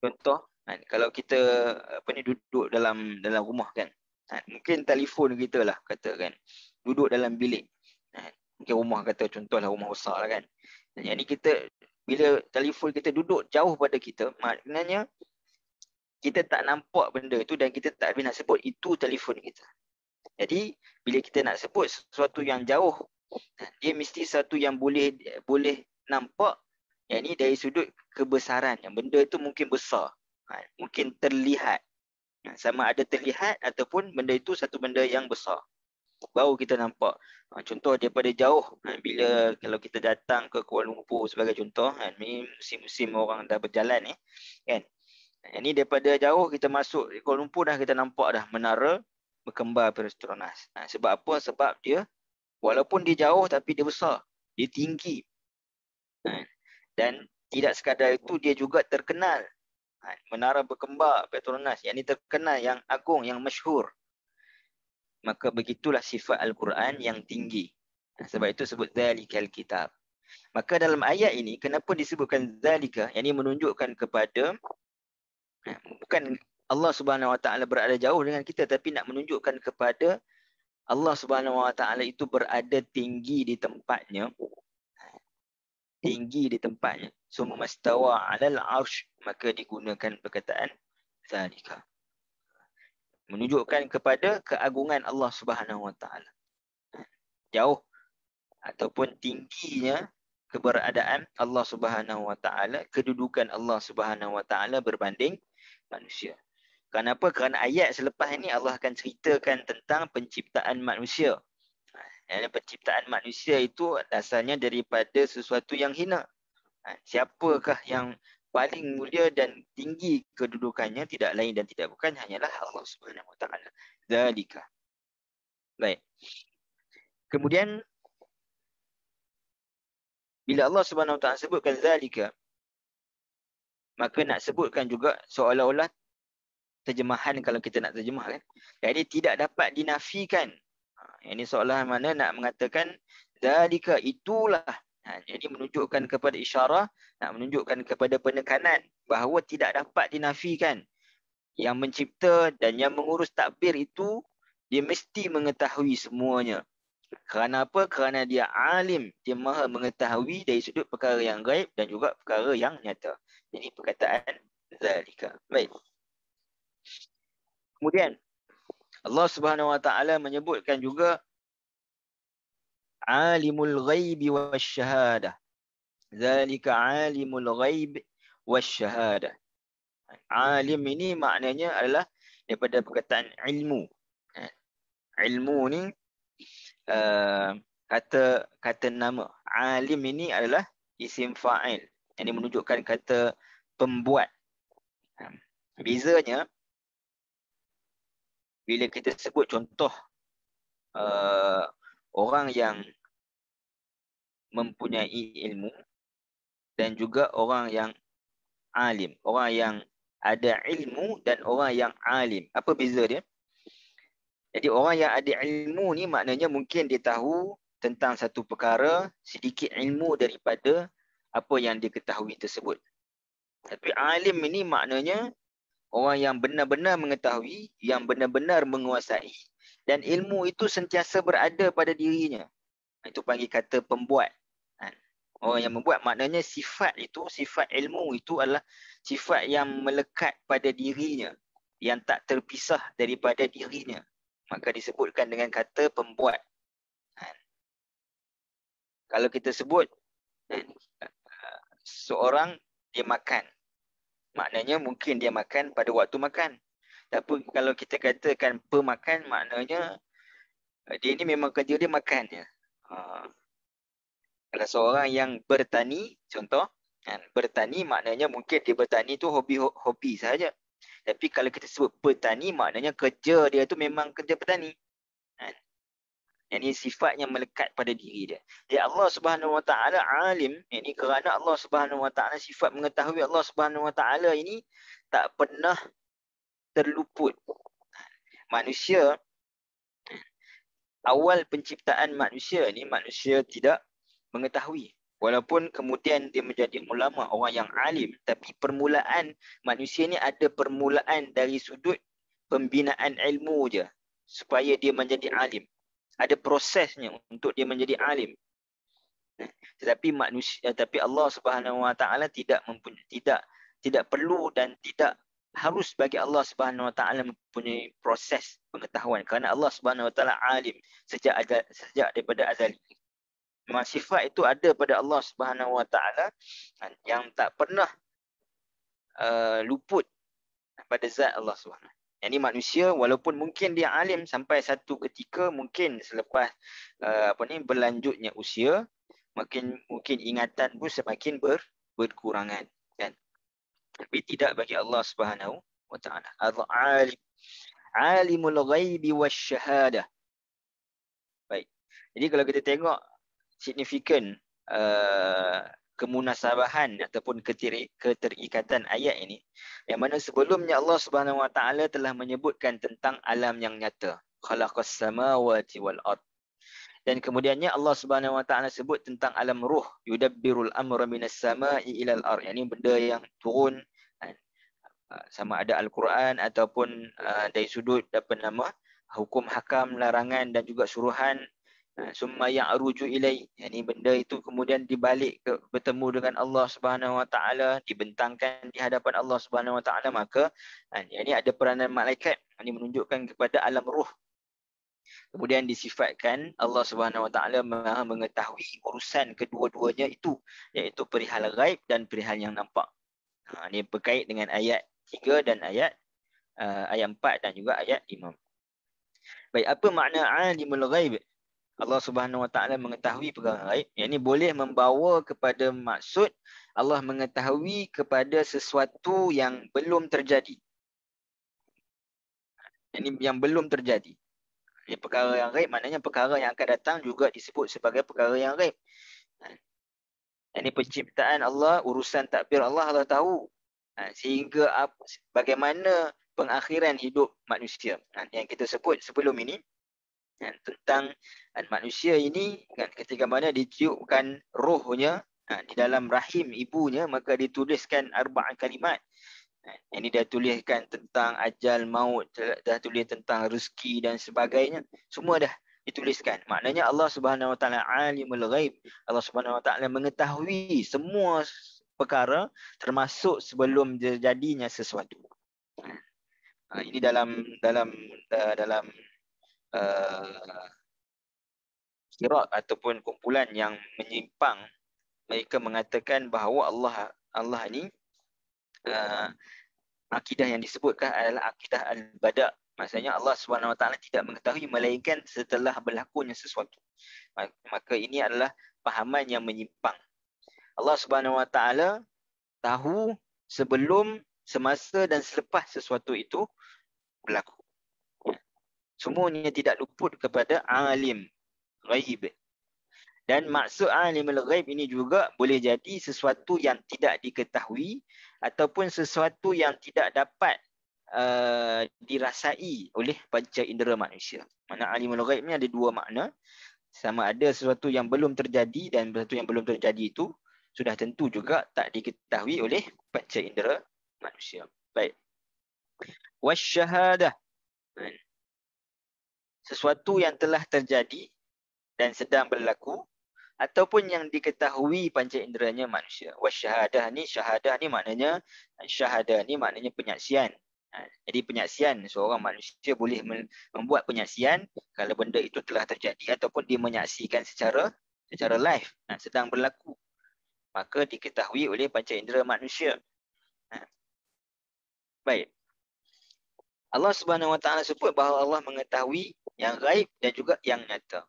contoh kan, kalau kita eh, apa ni duduk dalam dalam rumah kan kan mungkin telefon kita lah kata kan duduk dalam bilik kan mungkin rumah kata contohlah rumah besar lah kan jadi yani kita bila telefon kita duduk jauh pada kita maknanya kita tak nampak benda itu dan kita tak nak sebut itu telefon kita jadi bila kita nak sebut sesuatu yang jauh kan, dia mesti satu yang boleh boleh nampak yang ni dari sudut kebesaran yang benda itu mungkin besar. Ha, mungkin terlihat. Ha, sama ada terlihat ataupun benda itu satu benda yang besar. Baru kita nampak. Ha, contoh daripada jauh. Ha, bila kalau kita datang ke Kuala Lumpur sebagai contoh. Ha, ni musim-musim orang dah berjalan ni. Kan? Ha, ini daripada jauh kita masuk Kuala Lumpur dah kita nampak dah menara berkembar Perestronas. Ha, sebab apa? Sebab dia walaupun dia jauh tapi dia besar. Dia tinggi. Ha, dan tidak sekadar itu dia juga terkenal ha, menara berkembar Petronas yang ini terkenal yang agung yang masyhur maka begitulah sifat al-Quran yang tinggi ha, sebab itu sebut zalikal kitab maka dalam ayat ini kenapa disebutkan zalika yang ini menunjukkan kepada ha, bukan Allah Subhanahu Wa Taala berada jauh dengan kita tapi nak menunjukkan kepada Allah Subhanahu Wa Taala itu berada tinggi di tempatnya tinggi di tempatnya. So mastawa alal arsh maka digunakan perkataan zalika. Menunjukkan kepada keagungan Allah Subhanahu Wa Taala. Jauh ataupun tingginya keberadaan Allah Subhanahu Wa Taala, kedudukan Allah Subhanahu Wa Taala berbanding manusia. Kenapa? Kerana ayat selepas ini Allah akan ceritakan tentang penciptaan manusia. Yang eh, penciptaan manusia itu asalnya daripada sesuatu yang hina. Ha, siapakah yang paling mulia dan tinggi kedudukannya tidak lain dan tidak bukan hanyalah Allah Subhanahu Wa Taala. Zalika. Baik. Kemudian bila Allah Subhanahu Wa Taala sebutkan zalika maka nak sebutkan juga seolah-olah terjemahan kalau kita nak terjemahkan. Jadi tidak dapat dinafikan yang ha, ini seolah mana nak mengatakan zalika itulah. Ha, jadi menunjukkan kepada isyarah, nak menunjukkan kepada penekanan bahawa tidak dapat dinafikan. Yang mencipta dan yang mengurus takbir itu, dia mesti mengetahui semuanya. Kerana apa? Kerana dia alim. Dia maha mengetahui dari sudut perkara yang gaib dan juga perkara yang nyata. Jadi perkataan zalika. Baik. Kemudian, Allah Subhanahu Wa Taala menyebutkan juga alimul wa Shahada. Zalika alimul wa Shahada. Alim ini maknanya adalah daripada perkataan ilmu. Ilmu ni uh, kata kata nama. Alim ini adalah isim fa'il. Ini menunjukkan kata pembuat. Ha. Bezanya bila kita sebut contoh uh, orang yang mempunyai ilmu dan juga orang yang alim. Orang yang ada ilmu dan orang yang alim. Apa beza dia? Jadi orang yang ada ilmu ni maknanya mungkin dia tahu tentang satu perkara, sedikit ilmu daripada apa yang dia ketahui tersebut. Tapi alim ini maknanya orang yang benar-benar mengetahui, yang benar-benar menguasai. Dan ilmu itu sentiasa berada pada dirinya. Itu panggil kata pembuat. Ha. Orang yang membuat maknanya sifat itu, sifat ilmu itu adalah sifat yang melekat pada dirinya. Yang tak terpisah daripada dirinya. Maka disebutkan dengan kata pembuat. Ha. Kalau kita sebut eh, seorang dia makan maknanya mungkin dia makan pada waktu makan. Tapi kalau kita katakan pemakan, maknanya eh, dia ni memang kerja dia makan ya. Ha. Kalau seorang yang bertani, contoh, kan, bertani maknanya mungkin dia bertani tu hobi-hobi saja. Tapi kalau kita sebut petani, maknanya kerja dia tu memang kerja petani. Kan yang ini yang melekat pada diri dia. Ya Allah Subhanahu Wa Taala alim, yang ini kerana Allah Subhanahu Wa Taala sifat mengetahui Allah Subhanahu Wa Taala ini tak pernah terluput. Manusia awal penciptaan manusia ni manusia tidak mengetahui walaupun kemudian dia menjadi ulama orang yang alim tapi permulaan manusia ni ada permulaan dari sudut pembinaan ilmu je supaya dia menjadi alim ada prosesnya untuk dia menjadi alim tetapi manusia eh, tapi Allah Subhanahu Wa Taala tidak mempunyai tidak tidak perlu dan tidak harus bagi Allah Subhanahu Wa Taala mempunyai proses pengetahuan kerana Allah Subhanahu Wa Taala alim sejak ada sejak daripada azal memang itu ada pada Allah Subhanahu Wa Taala yang tak pernah uh, luput pada zat Allah Subhanahu yang ni manusia walaupun mungkin dia alim sampai satu ketika mungkin selepas uh, apa ni berlanjutnya usia makin mungkin ingatan pun semakin ber, berkurangan kan. Tapi tidak bagi Allah Subhanahu wa taala. Allah alim alimul ghaibi wasyahada. Baik. Jadi kalau kita tengok signifikan uh, kemunasabahan ataupun keterikatan ayat ini yang mana sebelumnya Allah Subhanahu Wa Taala telah menyebutkan tentang alam yang nyata khalaqas samawati wal ard dan kemudiannya Allah Subhanahu Wa Taala sebut tentang alam ruh yudabbirul amra minas sama'i ilal ard yakni benda yang turun kan? sama ada al-Quran ataupun uh, dari sudut apa nama hukum hakam larangan dan juga suruhan Ha, summa ya'ruju ilai yakni benda itu kemudian dibalik ke bertemu dengan Allah Subhanahu wa taala dibentangkan di hadapan Allah Subhanahu wa taala maka ha, yakni ada peranan malaikat ini menunjukkan kepada alam ruh kemudian disifatkan Allah Subhanahu wa taala mengetahui urusan kedua-duanya itu iaitu perihal ghaib dan perihal yang nampak ha ini berkait dengan ayat 3 dan ayat uh, ayat 4 dan juga ayat 5 baik apa makna alimul ghaib Allah Subhanahu Wa Taala mengetahui perkara gaib yang ini boleh membawa kepada maksud Allah mengetahui kepada sesuatu yang belum terjadi. Ini yang belum terjadi. Ini ya, perkara yang gaib maknanya perkara yang akan datang juga disebut sebagai perkara yang gaib. Ini ha. penciptaan Allah, urusan takbir Allah Allah tahu. Ha, sehingga bagaimana pengakhiran hidup manusia ha, yang kita sebut sebelum ini ya, tentang eh, manusia ini ketika mana ditiupkan rohnya ya, di dalam rahim ibunya maka dituliskan arba'an kalimat ya, ini dah tuliskan tentang ajal maut dah tulis tentang rezeki dan sebagainya semua dah dituliskan maknanya Allah Subhanahu Wa Taala alimul ghaib Allah Subhanahu Wa Taala mengetahui semua perkara termasuk sebelum jadinya sesuatu ha, ini dalam dalam eh, dalam sirat uh, ataupun kumpulan yang menyimpang mereka mengatakan bahawa Allah Allah ni uh, akidah yang disebutkan adalah akidah al-bada maksudnya Allah SWT tidak mengetahui melainkan setelah berlakunya sesuatu maka ini adalah pahaman yang menyimpang Allah SWT tahu sebelum, semasa dan selepas sesuatu itu berlaku semuanya tidak luput kepada alim ghaib dan maksud alimul ghaib ini juga boleh jadi sesuatu yang tidak diketahui ataupun sesuatu yang tidak dapat uh, dirasai oleh panca indera manusia. Makna alimul ghaib ni ada dua makna. Sama ada sesuatu yang belum terjadi dan sesuatu yang belum terjadi itu sudah tentu juga tak diketahui oleh panca indera manusia. Baik. Wasyahadah. Baik sesuatu yang telah terjadi dan sedang berlaku ataupun yang diketahui panca inderanya manusia. Wa syahadah ni syahadah ni maknanya syahadah ni maknanya penyaksian. Ha, jadi penyaksian seorang manusia boleh membuat penyaksian kalau benda itu telah terjadi ataupun dia menyaksikan secara secara live ha, sedang berlaku maka diketahui oleh panca indera manusia. Ha. Baik. Allah Subhanahu Wa Taala sebut bahawa Allah mengetahui yang gaib dan juga yang nyata.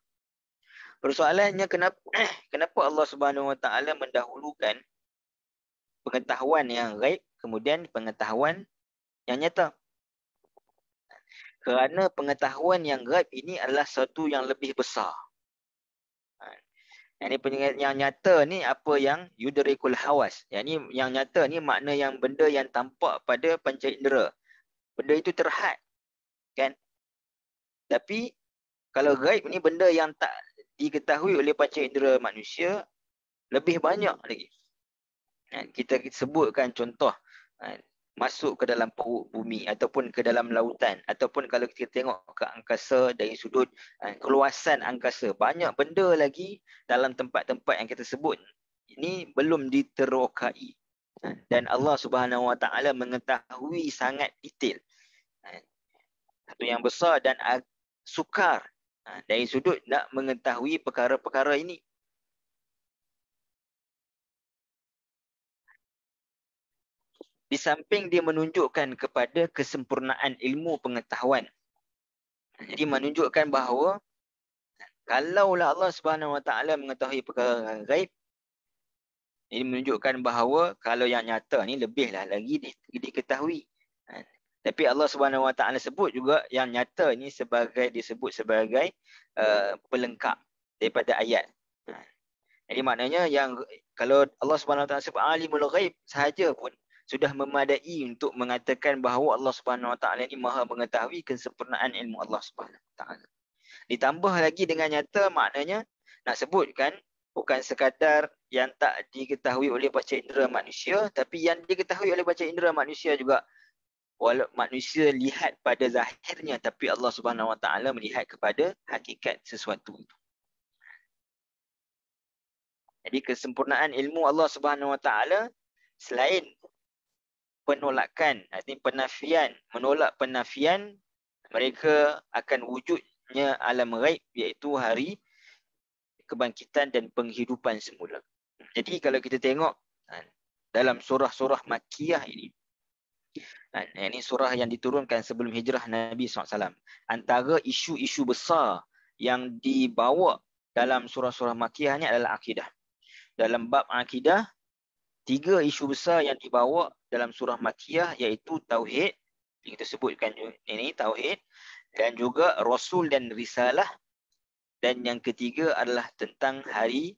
Persoalannya kenapa kenapa Allah Subhanahu Wa Taala mendahulukan pengetahuan yang gaib kemudian pengetahuan yang nyata? Kerana pengetahuan yang gaib ini adalah satu yang lebih besar. Ha. Yang, ini, yang nyata ni apa yang yudrikul hawas. Yang, ini, yang nyata ni makna yang benda yang tampak pada panca indera. Benda itu terhad. Kan? Tapi kalau gaib ni benda yang tak diketahui oleh panca indera manusia lebih banyak lagi. Ha, kita sebutkan contoh ha, masuk ke dalam perut bumi ataupun ke dalam lautan ataupun kalau kita tengok ke angkasa dari sudut ha, keluasan angkasa banyak benda lagi dalam tempat-tempat yang kita sebut ini belum diterokai dan Allah Subhanahu Wa Taala mengetahui sangat detail satu yang besar dan sukar ha, dari sudut nak mengetahui perkara-perkara ini. Di samping dia menunjukkan kepada kesempurnaan ilmu pengetahuan. Jadi menunjukkan bahawa kalau Allah Subhanahu Wa Taala mengetahui perkara gaib ini menunjukkan bahawa kalau yang nyata ni lebihlah lagi diketahui. Ha, tapi Allah Subhanahu Wa Taala sebut juga yang nyata ini sebagai disebut sebagai uh, pelengkap daripada ayat. Ha. Jadi maknanya yang kalau Allah Subhanahu Wa Taala sebut alimul ghaib sahaja pun sudah memadai untuk mengatakan bahawa Allah Subhanahu Wa Taala ini Maha mengetahui kesempurnaan ilmu Allah Subhanahu Wa Taala. Ditambah lagi dengan nyata maknanya nak sebut kan bukan sekadar yang tak diketahui oleh baca indera manusia tapi yang diketahui oleh baca indera manusia juga Walaupun manusia lihat pada zahirnya tapi Allah Subhanahu Wa Taala melihat kepada hakikat sesuatu itu. Jadi kesempurnaan ilmu Allah Subhanahu Wa Taala selain penolakan artinya penafian menolak penafian mereka akan wujudnya alam ghaib iaitu hari kebangkitan dan penghidupan semula. Jadi kalau kita tengok ha, dalam surah-surah makiyah ini ini surah yang diturunkan sebelum hijrah Nabi SAW. Antara isu-isu besar yang dibawa dalam surah-surah makiyah ini adalah akidah. Dalam bab akidah, tiga isu besar yang dibawa dalam surah makiyah iaitu Tauhid. Yang kita sebutkan ini Tauhid. Dan juga Rasul dan Risalah. Dan yang ketiga adalah tentang hari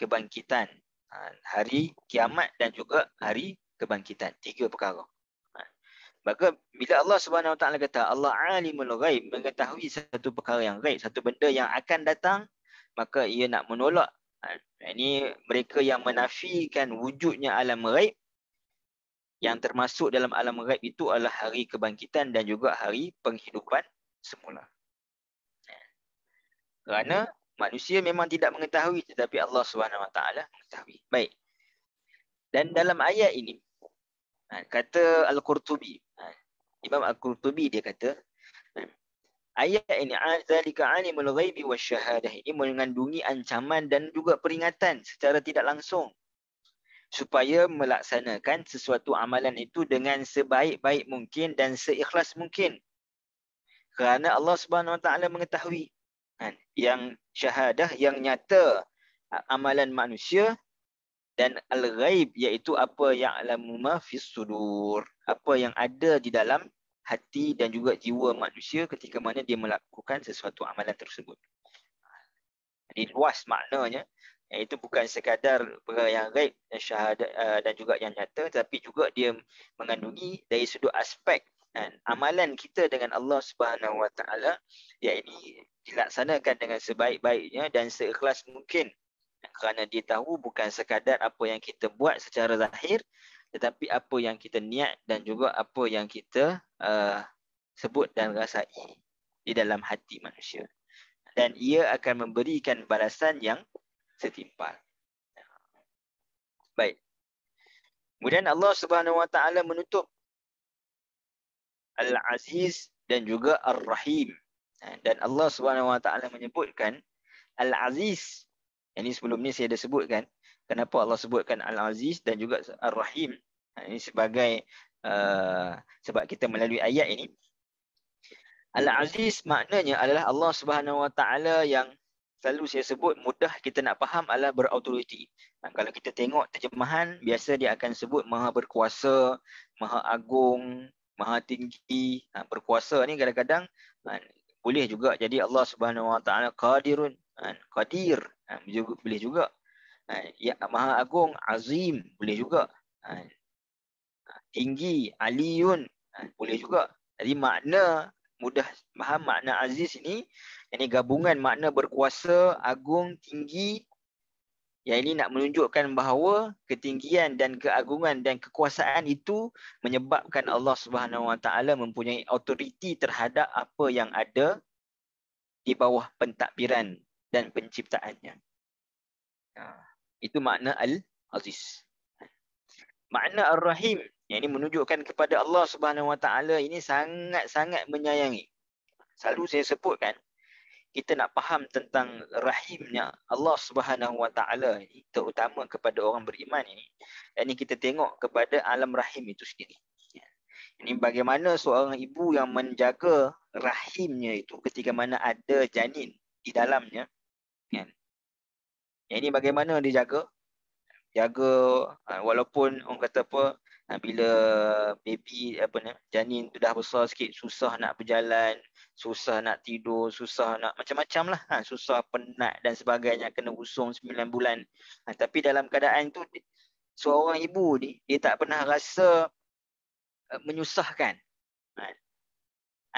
kebangkitan. Ha, hari kiamat dan juga hari kebangkitan. Tiga perkara. Maka bila Allah Subhanahu Wa Taala kata Allah alimul ghaib mengetahui satu perkara yang ghaib, satu benda yang akan datang, maka ia nak menolak ha, ini mereka yang menafikan wujudnya alam ghaib yang termasuk dalam alam ghaib itu adalah hari kebangkitan dan juga hari penghidupan semula. Kerana manusia memang tidak mengetahui tetapi Allah Subhanahu Wa Taala mengetahui. Baik. Dan dalam ayat ini Ha, kata Al-Qurtubi. Ha, Imam Al-Qurtubi dia kata ha, ayat ini zalika alimul ghaibi wasyahadah. Ini mengandungi ancaman dan juga peringatan secara tidak langsung supaya melaksanakan sesuatu amalan itu dengan sebaik-baik mungkin dan seikhlas mungkin. Kerana Allah Subhanahu Wa Taala mengetahui kan, yang syahadah yang nyata amalan manusia dan al-ghaib iaitu apa yang alamu ma fi sudur apa yang ada di dalam hati dan juga jiwa manusia ketika mana dia melakukan sesuatu amalan tersebut jadi luas maknanya iaitu bukan sekadar perkara yang ghaib dan syahadat eh, dan juga yang nyata tapi juga dia mengandungi dari sudut aspek dan eh, amalan kita dengan Allah Subhanahu Wa Taala yakni dilaksanakan dengan sebaik-baiknya dan seikhlas mungkin kerana dia tahu bukan sekadar apa yang kita buat secara zahir tetapi apa yang kita niat dan juga apa yang kita uh, sebut dan rasai di dalam hati manusia dan ia akan memberikan balasan yang setimpal baik kemudian Allah Subhanahu Wa Taala menutup Al-Aziz dan juga Ar-Rahim dan Allah Subhanahu Wa Taala menyebutkan Al-Aziz ini sebelum ni saya dah sebutkan kenapa Allah sebutkan Al-Aziz dan juga Ar-Rahim. Ha, ini sebagai uh, sebab kita melalui ayat ini. Al-Aziz maknanya adalah Allah Subhanahu Wa Taala yang selalu saya sebut mudah kita nak faham adalah berautoriti. Ha, kalau kita tengok terjemahan biasa dia akan sebut maha berkuasa, maha agung, maha tinggi. Ha, berkuasa ni kadang-kadang ha, boleh juga jadi Allah Subhanahu Wa Taala qadirun, ha, qadir Ha, boleh juga. ya Maha Agung Azim boleh juga. Ha, tinggi aliyun, boleh juga. Jadi makna mudah faham makna Aziz ini ini gabungan makna berkuasa, agung, tinggi. Yang ini nak menunjukkan bahawa ketinggian dan keagungan dan kekuasaan itu menyebabkan Allah Subhanahu Wa Taala mempunyai autoriti terhadap apa yang ada di bawah pentadbiran dan penciptaannya. Ha, itu makna Al-Aziz. Makna Ar-Rahim yang ini menunjukkan kepada Allah Subhanahu Wa Taala ini sangat-sangat menyayangi. Selalu saya sebutkan kita nak faham tentang rahimnya Allah Subhanahu Wa Taala ini terutama kepada orang beriman ini. Ini kita tengok kepada alam rahim itu sendiri. Ini bagaimana seorang ibu yang menjaga rahimnya itu ketika mana ada janin di dalamnya kan. Yang ini bagaimana dia jaga? Jaga ah, walaupun orang kata apa ah, bila baby apa ni janin tu dah besar sikit susah nak berjalan, susah nak tidur, susah nak macam-macam lah. Ha, susah penat dan sebagainya kena usung 9 bulan. Ha, tapi dalam keadaan tu seorang ibu ni dia tak pernah rasa uh, menyusahkan. Ha,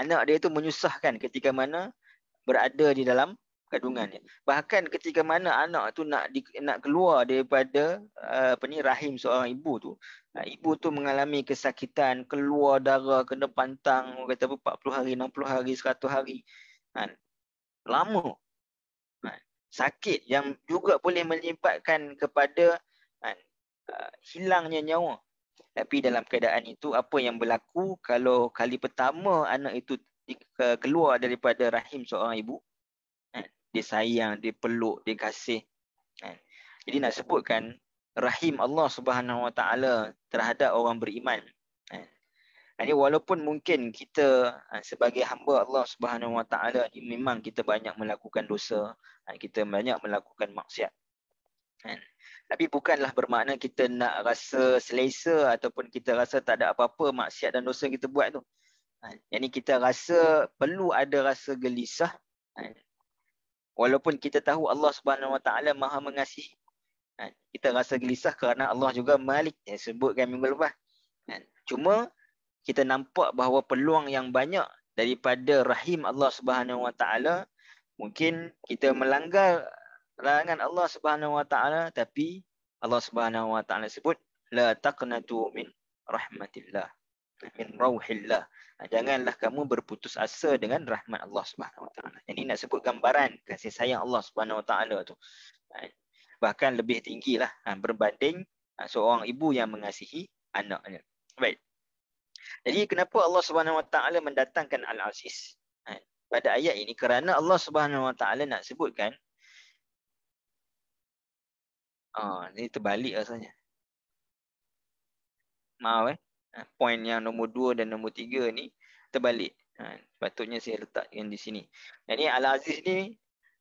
anak dia tu menyusahkan ketika mana berada di dalam kandungan dia. Bahkan ketika mana anak tu nak di, nak keluar daripada uh, apa ni rahim seorang ibu tu, uh, ibu tu mengalami kesakitan, keluar darah kena pantang kata apa 40 hari, 60 hari, 100 hari. Kan? Lama. Kan? Sakit yang juga boleh menyebabkan kepada kan? Uh, hilangnya nyawa. Tapi dalam keadaan itu apa yang berlaku kalau kali pertama anak itu keluar daripada rahim seorang ibu dia sayang, dia peluk, dia kasih. Kan? Jadi nak sebutkan rahim Allah Subhanahu Wa Taala terhadap orang beriman. Jadi eh, walaupun mungkin kita eh, sebagai hamba Allah Subhanahu Wa Taala memang kita banyak melakukan dosa, kita banyak melakukan maksiat. Tapi bukanlah bermakna kita nak rasa selesa ataupun kita rasa tak ada apa-apa maksiat dan dosa yang kita buat tu. Ha, yang ni kita rasa perlu ada rasa gelisah walaupun kita tahu Allah Subhanahu Wa Taala Maha mengasihi kan? kita rasa gelisah kerana Allah juga Malik yang sebutkan minggu lepas kan? cuma kita nampak bahawa peluang yang banyak daripada rahim Allah Subhanahu Wa Taala mungkin kita melanggar larangan Allah Subhanahu Wa Taala tapi Allah Subhanahu Wa Taala sebut la taqnatu min rahmatillah min hmm. rauhillah. Ha, janganlah kamu berputus asa dengan rahmat Allah Subhanahu Wa Taala. ini nak sebut gambaran kasih sayang Allah Subhanahu Wa Taala tu. Ha, bahkan lebih tinggi lah ha, berbanding seorang ibu yang mengasihi anaknya. Baik. Jadi kenapa Allah Subhanahu Wa Taala mendatangkan Al Aziz? Pada ayat ini kerana Allah Subhanahu Wa Taala nak sebutkan Oh, ini terbalik rasanya. Maaf eh point yang nombor dua dan nombor tiga ni terbalik. Ha, sepatutnya saya letakkan di sini. Jadi Al-Aziz ni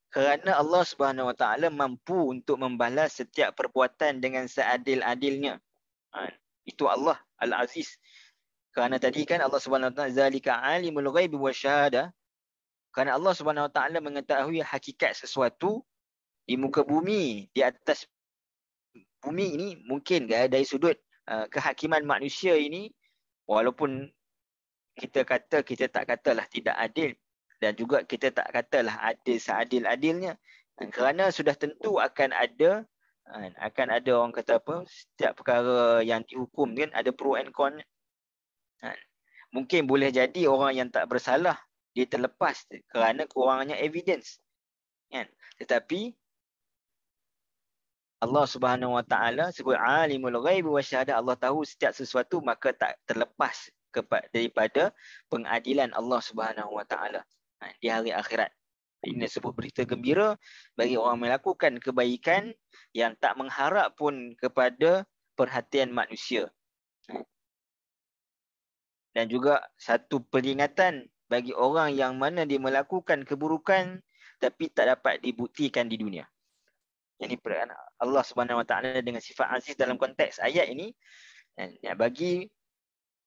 kerana Allah Subhanahu Wa Taala mampu untuk membalas setiap perbuatan dengan seadil-adilnya. Ha, itu Allah Al-Aziz. Kerana tadi kan Allah Subhanahu Wa Taala zalika alimul ghaibi wa syahada. Kerana Allah Subhanahu Wa Taala mengetahui hakikat sesuatu di muka bumi, di atas bumi ini mungkin dari sudut Uh, kehakiman manusia ini walaupun kita kata kita tak katalah tidak adil dan juga kita tak katalah adil seadil-adilnya kerana sudah tentu akan ada uh, akan ada orang kata apa setiap perkara yang dihukum kan ada pro and con ha, mungkin boleh jadi orang yang tak bersalah dia terlepas kerana kurangnya evidence kan tetapi Allah Subhanahu Wa Taala sebut alimul ghaib wa syahada Allah tahu setiap sesuatu maka tak terlepas kepada daripada pengadilan Allah Subhanahu Wa Taala ha, di hari akhirat. Ini sebut berita gembira bagi orang melakukan kebaikan yang tak mengharap pun kepada perhatian manusia. Ha. Dan juga satu peringatan bagi orang yang mana dia melakukan keburukan tapi tak dapat dibuktikan di dunia yang diperkenalkan Allah Subhanahu Wa Taala dengan sifat aziz dalam konteks ayat ini kan, yang bagi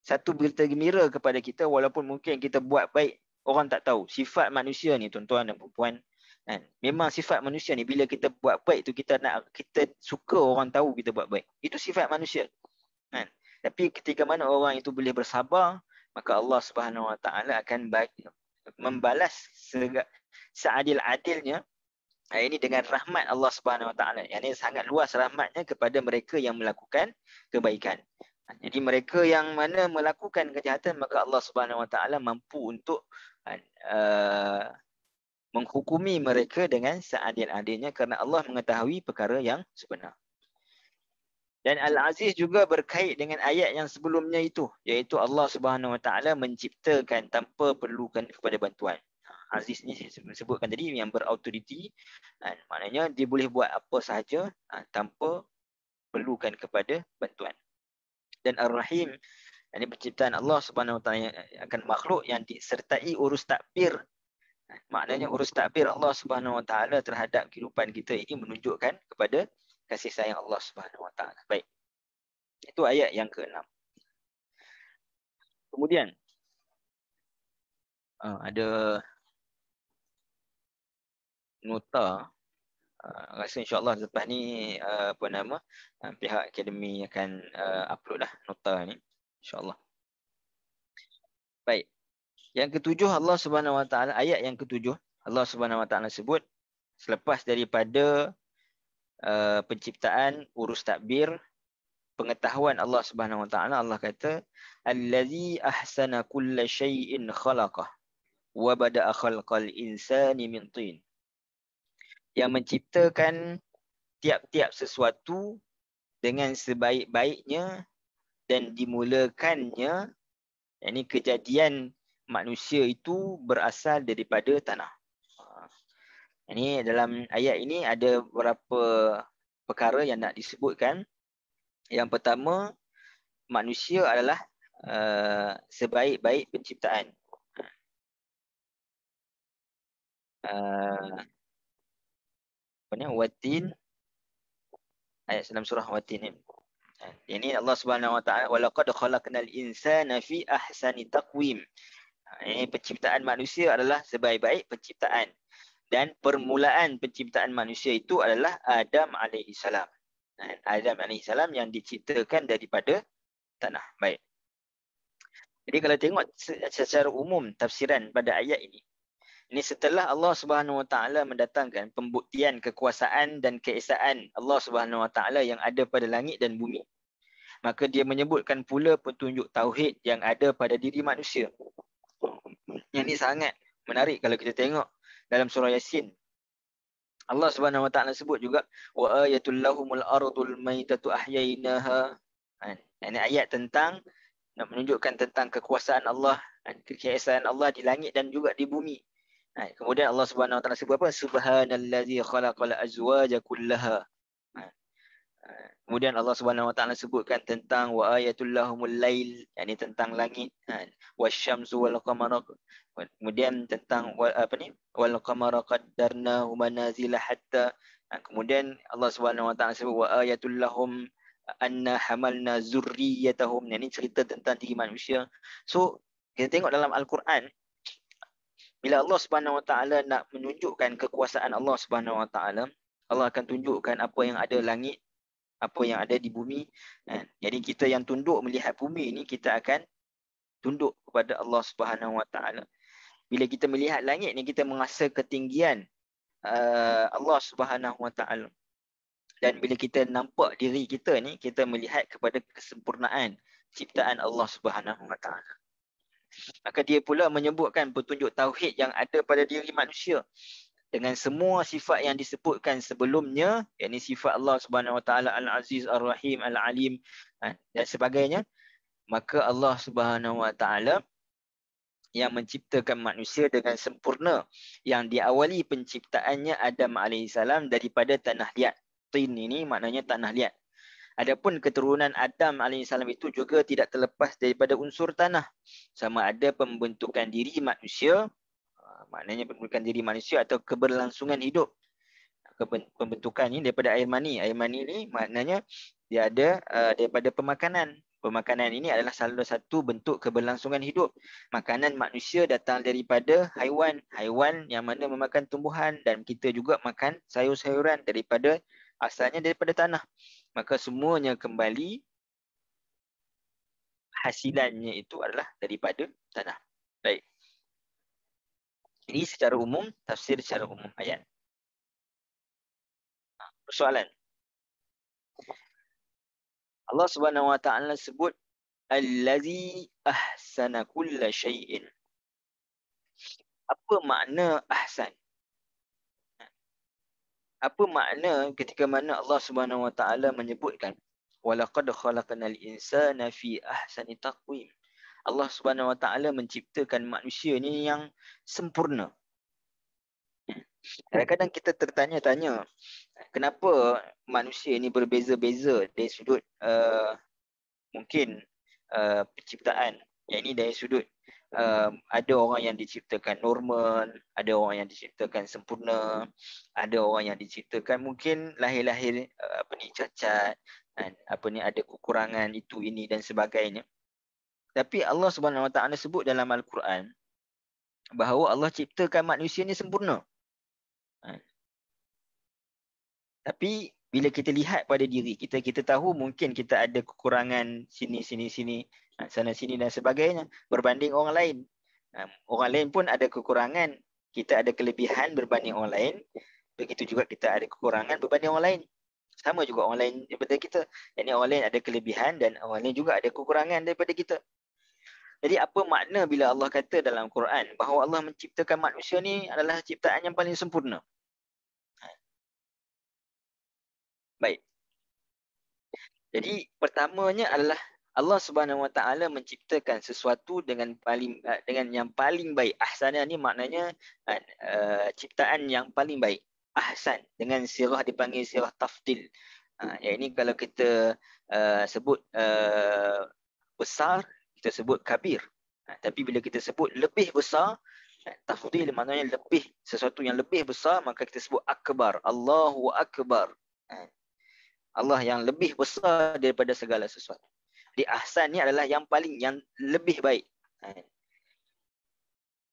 satu berita gembira kepada kita walaupun mungkin kita buat baik orang tak tahu sifat manusia ni tuan-tuan dan puan-puan kan memang sifat manusia ni bila kita buat baik tu kita nak kita suka orang tahu kita buat baik itu sifat manusia kan tapi ketika mana orang itu boleh bersabar maka Allah Subhanahu Wa Taala akan baik membalas seadil-adilnya Ayat ini dengan rahmat Allah Subhanahu Wa Taala. Yang ini sangat luas rahmatnya kepada mereka yang melakukan kebaikan. Jadi mereka yang mana melakukan kejahatan maka Allah Subhanahu Wa Taala mampu untuk uh, menghukumi mereka dengan seadil-adilnya kerana Allah mengetahui perkara yang sebenar. Dan Al-Aziz juga berkait dengan ayat yang sebelumnya itu iaitu Allah Subhanahu Wa Taala menciptakan tanpa perlukan kepada bantuan. Aziz ni sebutkan tadi yang berautoriti dan maknanya dia boleh buat apa sahaja ha, tanpa perlukan kepada bantuan. Dan Ar-Rahim ini hmm. penciptaan Allah Subhanahu Wa Ta'ala akan makhluk yang disertai urus takbir. Ha, maknanya urus takbir Allah Subhanahu Wa Ta'ala terhadap kehidupan kita ini menunjukkan kepada kasih sayang Allah Subhanahu Wa Ta'ala. Baik. Itu ayat yang ke-6. Kemudian Uh, ada nota uh, ah, rasa insyaallah lepas ni uh, apa nama uh, pihak akademi akan uh, upload lah nota ni insyaallah baik yang ketujuh Allah Subhanahu Wa Taala ayat yang ketujuh Allah Subhanahu Wa Taala sebut selepas daripada uh, penciptaan urus takbir pengetahuan Allah Subhanahu Wa Taala Allah kata allazi ahsana kulla shay'in khalaqah wa bada'a khalqal insani min tin yang menciptakan tiap-tiap sesuatu dengan sebaik-baiknya dan dimulakannya ini kejadian manusia itu berasal daripada tanah. Ini dalam ayat ini ada beberapa perkara yang nak disebutkan. Yang pertama, manusia adalah uh, sebaik-baik penciptaan. Uh, apa ni watin ayat dalam surah watin ni ha, ini Allah Subhanahu wa taala walaqad khalaqnal insana fi ahsani taqwim ha, ini penciptaan manusia adalah sebaik-baik penciptaan dan permulaan penciptaan manusia itu adalah Adam alaihi salam Adam alaihi salam yang diciptakan daripada tanah baik jadi kalau tengok secara umum tafsiran pada ayat ini ini setelah Allah Subhanahu Wa Taala mendatangkan pembuktian kekuasaan dan keesaan Allah Subhanahu Wa Taala yang ada pada langit dan bumi. Maka dia menyebutkan pula petunjuk tauhid yang ada pada diri manusia. Yang ini sangat menarik kalau kita tengok dalam surah Yasin. Allah Subhanahu Wa Taala sebut juga wa ayatul lahumul ardul maitatu ahyainaha. Kan? Ini ayat tentang nak menunjukkan tentang kekuasaan Allah dan keesaan Allah di langit dan juga di bumi kemudian Allah Subhanahu Wa Taala sebut apa? Subhanallazi khalaqal azwaja kullaha. Kemudian Allah Subhanahu Wa Taala sebutkan tentang wa ayatul lahumul lail, yakni tentang langit. Ha. Wasyamsu wal qamara. Kemudian tentang apa ni? Wal qamara qaddarnahu manazila hatta. Kemudian Allah Subhanahu Wa Taala sebut wa ayatul lahum anna hamalna zurriyatahum. Ini cerita tentang tiga manusia. So kita tengok dalam al-Quran bila Allah Subhanahu Wa Taala nak menunjukkan kekuasaan Allah Subhanahu Wa Taala Allah akan tunjukkan apa yang ada langit apa yang ada di bumi kan? jadi kita yang tunduk melihat bumi ini kita akan tunduk kepada Allah Subhanahu Wa Taala bila kita melihat langit ni kita merasa ketinggian uh, Allah Subhanahu Wa Taala dan bila kita nampak diri kita ni kita melihat kepada kesempurnaan ciptaan Allah Subhanahu Wa Taala maka dia pula menyebutkan petunjuk tauhid yang ada pada diri manusia dengan semua sifat yang disebutkan sebelumnya yakni sifat Allah Subhanahu Wa Taala Al Aziz Ar Rahim Al Alim ha, dan sebagainya maka Allah Subhanahu Wa Taala yang menciptakan manusia dengan sempurna yang diawali penciptaannya Adam alaihissalam daripada tanah liat tin ini maknanya tanah liat Adapun keturunan Adam alaihissalam itu juga tidak terlepas daripada unsur tanah. Sama ada pembentukan diri manusia, ah, maknanya pembentukan diri manusia atau keberlangsungan hidup. Pembentukan ini daripada air mani. Air mani ini maknanya dia ada uh, daripada pemakanan. Pemakanan ini adalah salah satu bentuk keberlangsungan hidup. Makanan manusia datang daripada haiwan. Haiwan yang mana memakan tumbuhan dan kita juga makan sayur-sayuran daripada asalnya daripada tanah maka semuanya kembali hasilannya itu adalah daripada tanah. Baik. Ini secara umum, tafsir secara umum ayat. Ha, persoalan. Allah Subhanahu Wa Taala sebut allazi ahsana kulla syai'in. Apa makna ahsan? apa makna ketika mana Allah Subhanahu Wa Taala menyebutkan walaqad khalaqnal insana fi ahsani taqwim Allah Subhanahu Wa Taala menciptakan manusia ni yang sempurna kadang-kadang kita tertanya-tanya kenapa manusia ini berbeza-beza dari sudut uh, mungkin uh, penciptaan yang ini dari sudut um, ada orang yang diciptakan normal, ada orang yang diciptakan sempurna, ada orang yang diciptakan mungkin lahir-lahir uh, apa ni cacat dan apa ni ada kekurangan itu ini dan sebagainya. Tapi Allah Subhanahu Wa Taala sebut dalam Al-Quran bahawa Allah ciptakan manusia ni sempurna. Ha. Tapi bila kita lihat pada diri kita kita tahu mungkin kita ada kekurangan sini sini sini Ha, sana sini dan sebagainya berbanding orang lain. Ha, orang lain pun ada kekurangan, kita ada kelebihan berbanding orang lain. Begitu juga kita ada kekurangan berbanding orang lain. Sama juga orang lain daripada kita. Yang ini orang lain ada kelebihan dan orang lain juga ada kekurangan daripada kita. Jadi apa makna bila Allah kata dalam Quran bahawa Allah menciptakan manusia ni adalah ciptaan yang paling sempurna. Ha. Baik. Jadi pertamanya adalah Allah Subhanahu Wa Taala menciptakan sesuatu dengan paling eh, dengan yang paling baik. Ahsana ni maknanya uh, ciptaan yang paling baik. Ahsan dengan sirah dipanggil sirah taftil. Uh, ha, yang ini kalau kita uh, sebut uh, besar, kita sebut kabir. Uh, tapi bila kita sebut lebih besar, taftil maknanya lebih sesuatu yang lebih besar maka kita sebut akbar. Allahu akbar. Uh, Allah yang lebih besar daripada segala sesuatu. Di ahsan ni adalah yang paling yang lebih baik. Eh.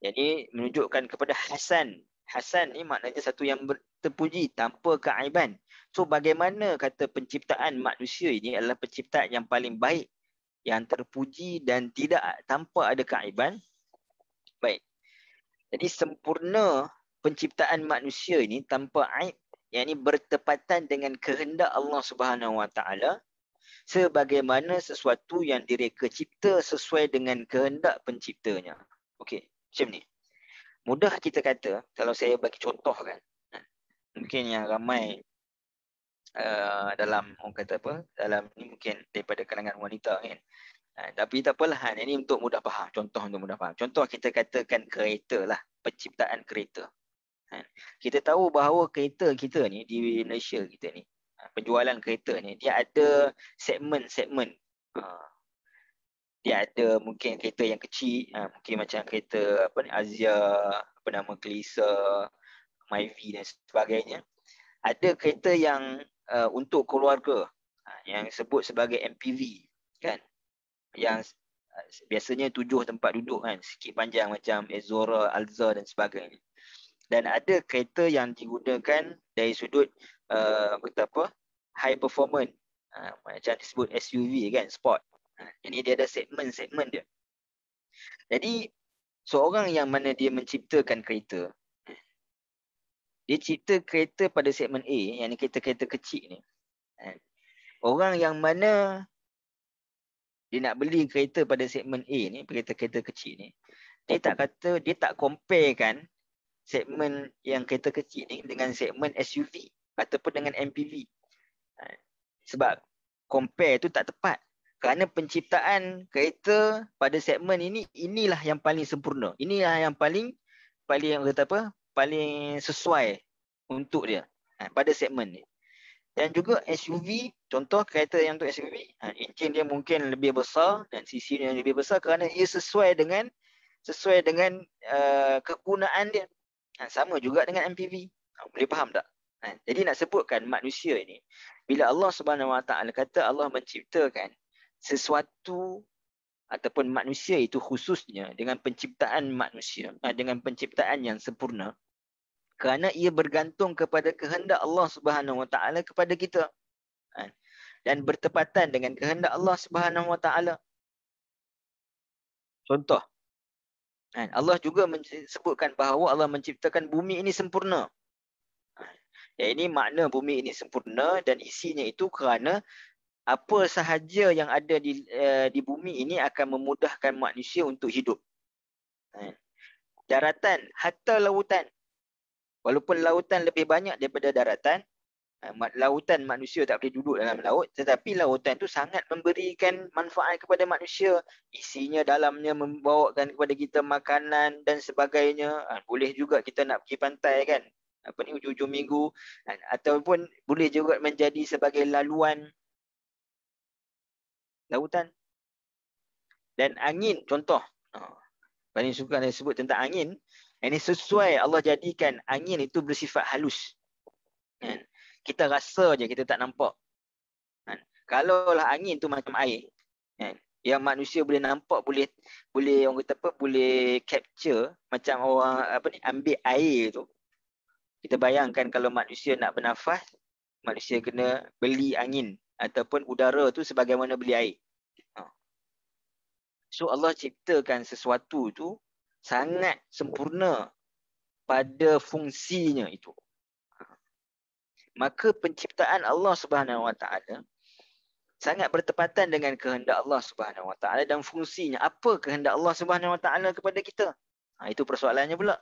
Jadi menunjukkan kepada hasan. Hasan ni maknanya satu yang terpuji tanpa keaiban. So bagaimana kata penciptaan manusia ini adalah penciptaan yang paling baik yang terpuji dan tidak tanpa ada keaiban. Baik. Jadi sempurna penciptaan manusia ini tanpa aib yang ini bertepatan dengan kehendak Allah Subhanahu Wa Taala sebagaimana sesuatu yang direka cipta sesuai dengan kehendak penciptanya. Okey, macam ni. Mudah kita kata, kalau saya bagi contoh kan, kan? mungkin yang ramai uh, dalam, orang kata apa, dalam ni mungkin daripada kalangan wanita kan. Uh, tapi tak apalah, kan, ini untuk mudah faham. Contoh untuk mudah faham. Contoh kita katakan kereta lah, penciptaan kereta. Kita tahu bahawa kereta kita ni di Malaysia kita ni penjualan kereta ni dia ada segmen-segmen. Ha. dia ada mungkin kereta yang kecil, ha, mungkin macam kereta apa ni Azia, apa nama Kelisa, Myvi dan sebagainya. Ada kereta yang uh, untuk keluarga uh, yang sebut sebagai MPV kan. Yang uh, biasanya tujuh tempat duduk kan, sikit panjang macam Ezora, Alza dan sebagainya dan ada kereta yang digunakan dari sudut uh, kata apa high performance uh, macam disebut SUV kan sport ini ha, dia ada segmen-segmen dia jadi seorang yang mana dia menciptakan kereta dia cipta kereta pada segmen A yang ni kereta-kereta kecil ni uh, orang yang mana dia nak beli kereta pada segmen A ni kereta-kereta kecil ni dia tak kata dia tak compare kan segmen yang kereta kecil ni dengan segmen SUV ataupun dengan MPV. Sebab compare tu tak tepat. Kerana penciptaan kereta pada segmen ini inilah yang paling sempurna. Inilah yang paling paling yang kata apa? paling sesuai untuk dia ha, pada segmen ni. Dan juga SUV, contoh kereta yang untuk SUV, ha, enjin dia mungkin lebih besar dan sisi dia lebih besar kerana ia sesuai dengan sesuai dengan uh, kegunaan dia. Ha, sama juga dengan MPV. Ha, boleh faham tak? Ha, jadi nak sebutkan manusia ini. Bila Allah Subhanahu Wa Taala kata Allah menciptakan sesuatu ataupun manusia itu khususnya dengan penciptaan manusia ha, dengan penciptaan yang sempurna kerana ia bergantung kepada kehendak Allah Subhanahu Wa Taala kepada kita ha, dan bertepatan dengan kehendak Allah Subhanahu Wa Taala contoh Kan? Allah juga sebutkan bahawa Allah menciptakan bumi ini sempurna. Ya ini makna bumi ini sempurna dan isinya itu kerana apa sahaja yang ada di eh, di bumi ini akan memudahkan manusia untuk hidup. Kan? Daratan, hatta lautan. Walaupun lautan lebih banyak daripada daratan, Eh, lautan manusia tak boleh duduk dalam laut tetapi lautan tu sangat memberikan manfaat kepada manusia isinya dalamnya membawakan kepada kita makanan dan sebagainya ha, boleh juga kita nak pergi pantai kan apa ni ujung-ujung minggu ha, ataupun boleh juga menjadi sebagai laluan lautan dan angin contoh ha, paling suka saya sebut tentang angin ini sesuai Allah jadikan angin itu bersifat halus kan? kita rasa je kita tak nampak kan kalaulah angin tu macam air kan yang manusia boleh nampak boleh boleh orang kata apa boleh capture macam orang apa ni ambil air tu kita bayangkan kalau manusia nak bernafas manusia kena beli angin ataupun udara tu sebagaimana beli air ha. so Allah ciptakan sesuatu tu sangat sempurna pada fungsinya itu maka penciptaan Allah Subhanahu Wa Taala sangat bertepatan dengan kehendak Allah Subhanahu Wa Taala dan fungsinya apa kehendak Allah Subhanahu Wa Taala kepada kita ha, itu persoalannya pula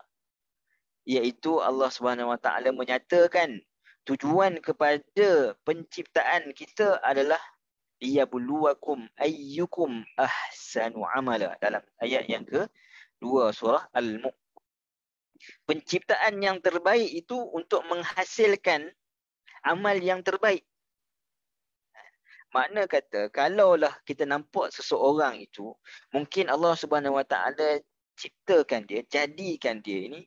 iaitu Allah Subhanahu Wa Taala menyatakan tujuan kepada penciptaan kita adalah ia buluakum ayyukum ahsanu amala dalam ayat yang ke dua surah al-mu Penciptaan yang terbaik itu untuk menghasilkan amal yang terbaik. Makna kata, kalaulah kita nampak seseorang itu, mungkin Allah Subhanahu Wa Taala ciptakan dia, jadikan dia ini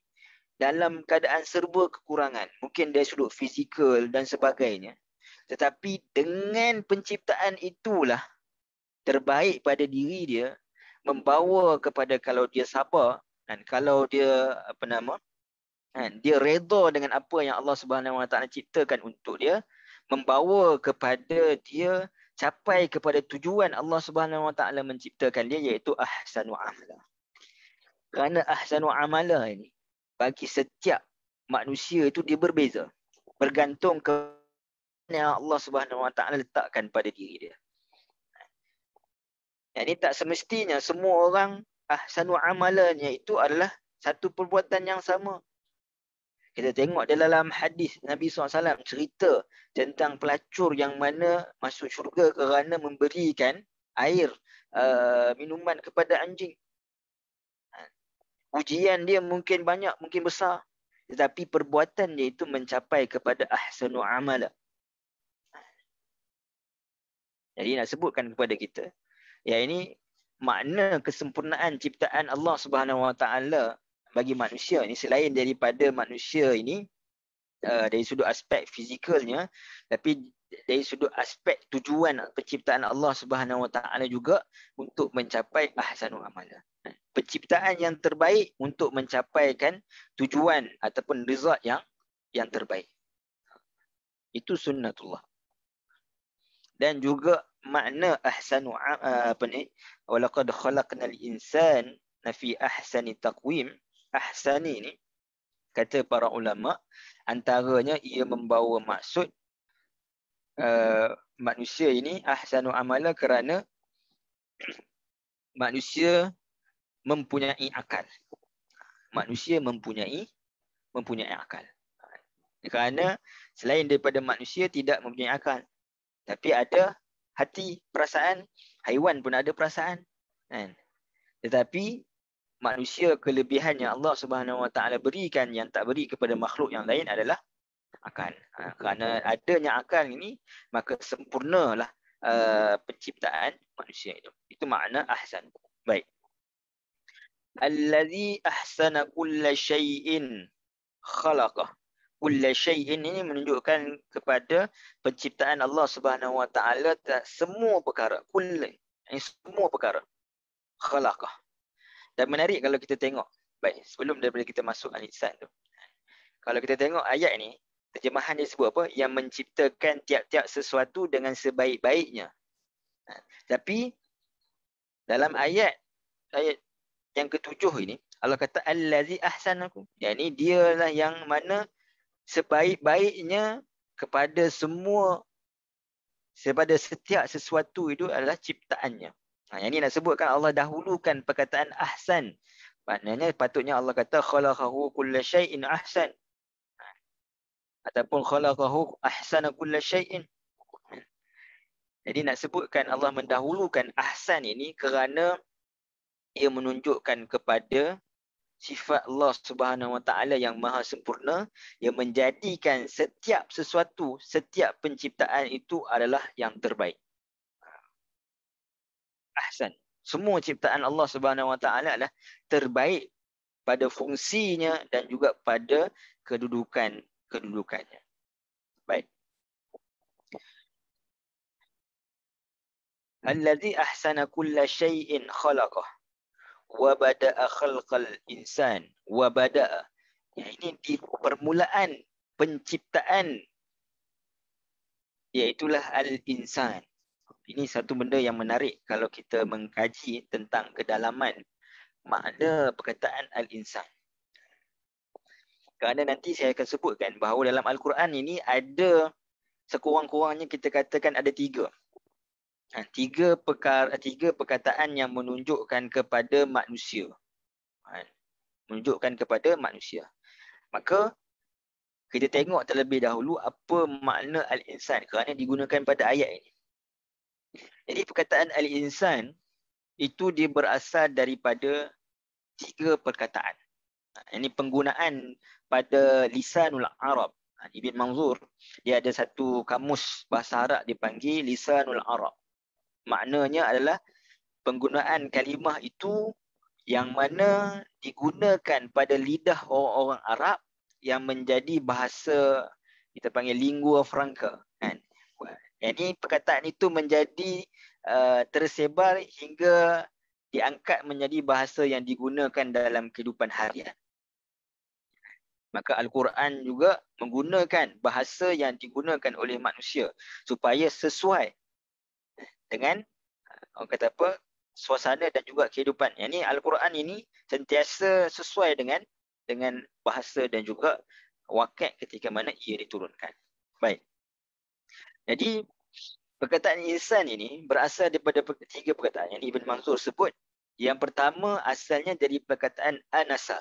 dalam keadaan serba kekurangan. Mungkin dia sudut fizikal dan sebagainya. Tetapi dengan penciptaan itulah terbaik pada diri dia membawa kepada kalau dia sabar dan kalau dia apa nama Kan? dia redha dengan apa yang Allah Subhanahu Wa Taala ciptakan untuk dia membawa kepada dia capai kepada tujuan Allah Subhanahu Wa Taala menciptakan dia iaitu ahsanu amala kerana ahsanu amala ini bagi setiap manusia itu dia berbeza bergantung ke yang Allah Subhanahu Wa Taala letakkan pada diri dia jadi tak semestinya semua orang ahsanu amalanya itu adalah satu perbuatan yang sama kita tengok dalam hadis Nabi SAW cerita tentang pelacur yang mana masuk syurga kerana memberikan air uh, minuman kepada anjing. Ha. Ujian dia mungkin banyak, mungkin besar. Tetapi perbuatan dia itu mencapai kepada ahsanu amala. Ha. Jadi nak sebutkan kepada kita. Ya ini makna kesempurnaan ciptaan Allah Subhanahu Wa Taala bagi manusia ini selain daripada manusia ini uh, dari sudut aspek fizikalnya tapi dari sudut aspek tujuan penciptaan Allah Subhanahu Wa Taala juga untuk mencapai ahsanul amala. Eh, penciptaan yang terbaik untuk mencapai kan tujuan ataupun result yang yang terbaik. Itu sunnatullah. Dan juga makna ahsanu uh, apa ni? Walaqad khalaqnal insan fi ahsani taqwim ahsani ni kata para ulama antaranya ia membawa maksud uh, manusia ini ahsanu amala kerana manusia mempunyai akal manusia mempunyai mempunyai akal kerana selain daripada manusia tidak mempunyai akal tapi ada hati perasaan haiwan pun ada perasaan kan tetapi manusia kelebihan yang Allah Subhanahu Wa Taala berikan yang tak beri kepada makhluk yang lain adalah akan. Ha, kerana adanya akan ini maka sempurnalah uh, penciptaan manusia itu. Itu makna ahsan. Baik. Allazi ahsana kulla shay'in khalaqa. Kulla shay'in ini menunjukkan kepada penciptaan Allah Subhanahu Wa Taala semua perkara kull ini semua perkara khalaqah dan menarik kalau kita tengok baik sebelum daripada kita masuk al-insan tu. Kalau kita tengok ayat ni, terjemahan dia sebut apa? Yang menciptakan tiap-tiap sesuatu dengan sebaik-baiknya. Ha, tapi dalam ayat ayat yang ketujuh ini Allah kata allazi ahsanakum. Yani dialah yang mana sebaik-baiknya kepada semua kepada setiap sesuatu itu adalah ciptaannya. Ha, yang ni nak sebutkan Allah dahulukan perkataan ahsan. Maknanya patutnya Allah kata khalaqahu kulla ahsan ahsan. Ha. Ataupun khalaqahu ahsana kulla syai'in. Jadi nak sebutkan Allah mendahulukan ahsan ini kerana ia menunjukkan kepada sifat Allah Subhanahu Wa Taala yang maha sempurna yang menjadikan setiap sesuatu, setiap penciptaan itu adalah yang terbaik ahsan. Semua ciptaan Allah Subhanahu Wa Taala adalah terbaik pada fungsinya dan juga pada kedudukan kedudukannya. Baik. Al-Ladhi ahsana kulla shay'in khalaqah wa bada'a al insan wa bada'a ini di permulaan penciptaan iaitulah al-insan ini satu benda yang menarik kalau kita mengkaji tentang kedalaman makna perkataan al-insan. Kerana nanti saya akan sebutkan bahawa dalam Al-Quran ini ada sekurang-kurangnya kita katakan ada tiga. Ha, tiga, perkara, tiga perkataan yang menunjukkan kepada manusia. Ha, menunjukkan kepada manusia. Maka kita tengok terlebih dahulu apa makna al-insan kerana digunakan pada ayat ini. Jadi perkataan al-insan itu dia berasal daripada tiga perkataan. Ha, ini penggunaan pada lisanul Arab. Ha, Ibn Manzur, dia ada satu kamus bahasa Arab dipanggil lisanul Arab. Maknanya adalah penggunaan kalimah itu yang mana digunakan pada lidah orang-orang Arab yang menjadi bahasa kita panggil lingua franca. Kan? Yang ini perkataan itu menjadi uh, tersebar hingga diangkat menjadi bahasa yang digunakan dalam kehidupan harian. Maka Al-Quran juga menggunakan bahasa yang digunakan oleh manusia supaya sesuai dengan uh, orang kata apa suasana dan juga kehidupan. Yang ini Al-Quran ini sentiasa sesuai dengan dengan bahasa dan juga wakil ketika mana ia diturunkan. Baik. Jadi perkataan insan ini berasal daripada tiga perkataan yang Ibn Mansur sebut. Yang pertama asalnya dari perkataan anasa.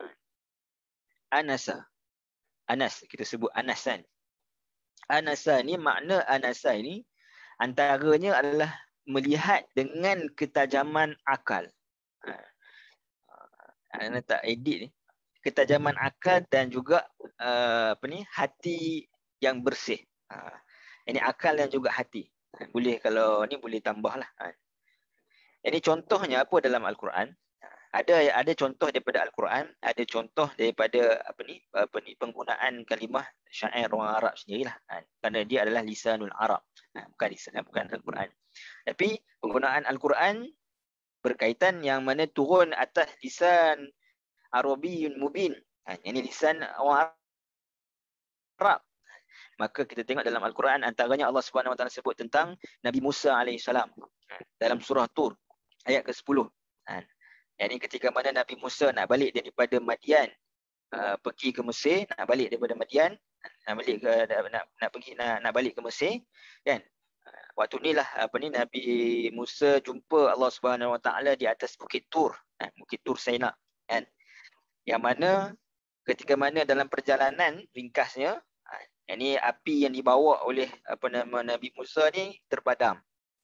Ha. Anasa. Anas kita sebut anasan. Anasa ni makna anasa ini antaranya adalah melihat dengan ketajaman akal. Ana ha. ha, tak edit ni. Ketajaman akal dan juga uh, apa ni hati yang bersih. Ha. ini akal dan juga hati. Ha, boleh kalau ni boleh tambah tambahlah. Ini ha. contohnya apa dalam al-Quran? Ada ada contoh daripada al-Quran, ada contoh daripada apa ni? apa ni penggunaan kalimah syair orang Arab sendirilah. Karena dia adalah lisanul Arab. Bukan lisan bukan al-Quran. Tapi penggunaan al-Quran berkaitan yang mana turun atas lisan Arabiyun mubin. Ini lisan orang Arab maka kita tengok dalam al-Quran antaranya Allah Subhanahu wa taala sebut tentang Nabi Musa alaihi salam dalam surah Tur ayat ke-10 kan ha. yakni ketika mana Nabi Musa nak balik daripada Madian uh, pergi ke Mesir nak balik daripada Madian nak balik ke nak nak pergi nak, nak balik ke Mesir kan ha, Waktu lah apa ni Nabi Musa jumpa Allah Subhanahu Wa Taala di atas Bukit Tur, eh, Bukit Tur Sinai kan. Yang mana ketika mana dalam perjalanan ringkasnya ini api yang dibawa oleh apa nama Nabi Musa ni terpadam.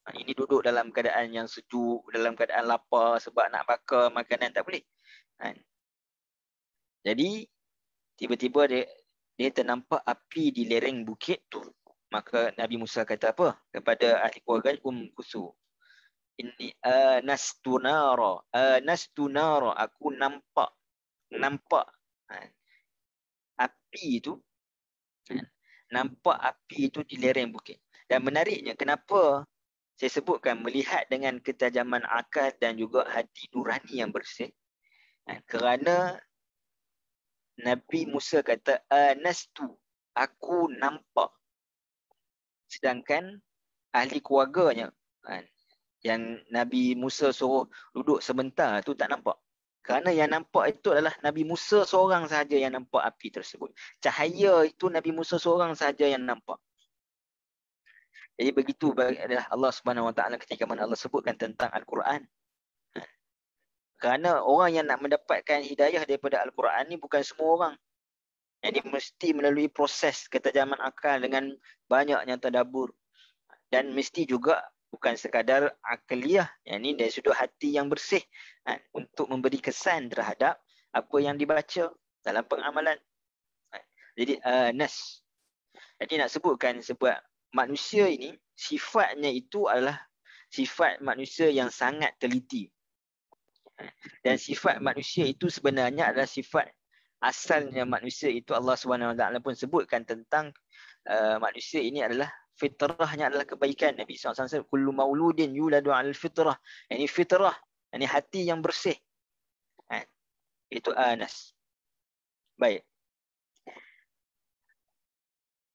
Ha, ini duduk dalam keadaan yang sejuk, dalam keadaan lapar sebab nak bakar makanan tak boleh. Ha. Jadi tiba-tiba dia dia ternampak api di lereng bukit tu. Maka Nabi Musa kata apa? Kepada ahli keluarga um kusu. Ini anastu ah, nara. Anastu ah, nara. Aku nampak. Nampak. Ha, api itu nampak api itu di lereng bukit. Dan menariknya kenapa saya sebutkan melihat dengan ketajaman akal dan juga hati nurani yang bersih. Ha, kerana Nabi Musa kata, Anastu, aku nampak. Sedangkan ahli keluarganya ha, yang Nabi Musa suruh duduk sebentar tu tak nampak. Kerana yang nampak itu adalah Nabi Musa seorang sahaja yang nampak api tersebut. Cahaya itu Nabi Musa seorang sahaja yang nampak. Jadi begitu adalah Allah Subhanahu Wa Taala ketika mana Allah sebutkan tentang Al-Quran. Kerana orang yang nak mendapatkan hidayah daripada Al-Quran ni bukan semua orang. Jadi mesti melalui proses ketajaman akal dengan banyaknya tadabur. Dan mesti juga bukan sekadar akliyah yang ini dari sudut hati yang bersih ha, untuk memberi kesan terhadap apa yang dibaca dalam pengamalan ha, jadi uh, nas jadi nak sebutkan sebab manusia ini sifatnya itu adalah sifat manusia yang sangat teliti ha, dan sifat manusia itu sebenarnya adalah sifat asalnya manusia itu Allah swt pun sebutkan tentang uh, manusia ini adalah fitrahnya adalah kebaikan Nabi SAW kullu mauludin yuladu al fitrah yani fitrah yani hati yang bersih ha. itu Anas baik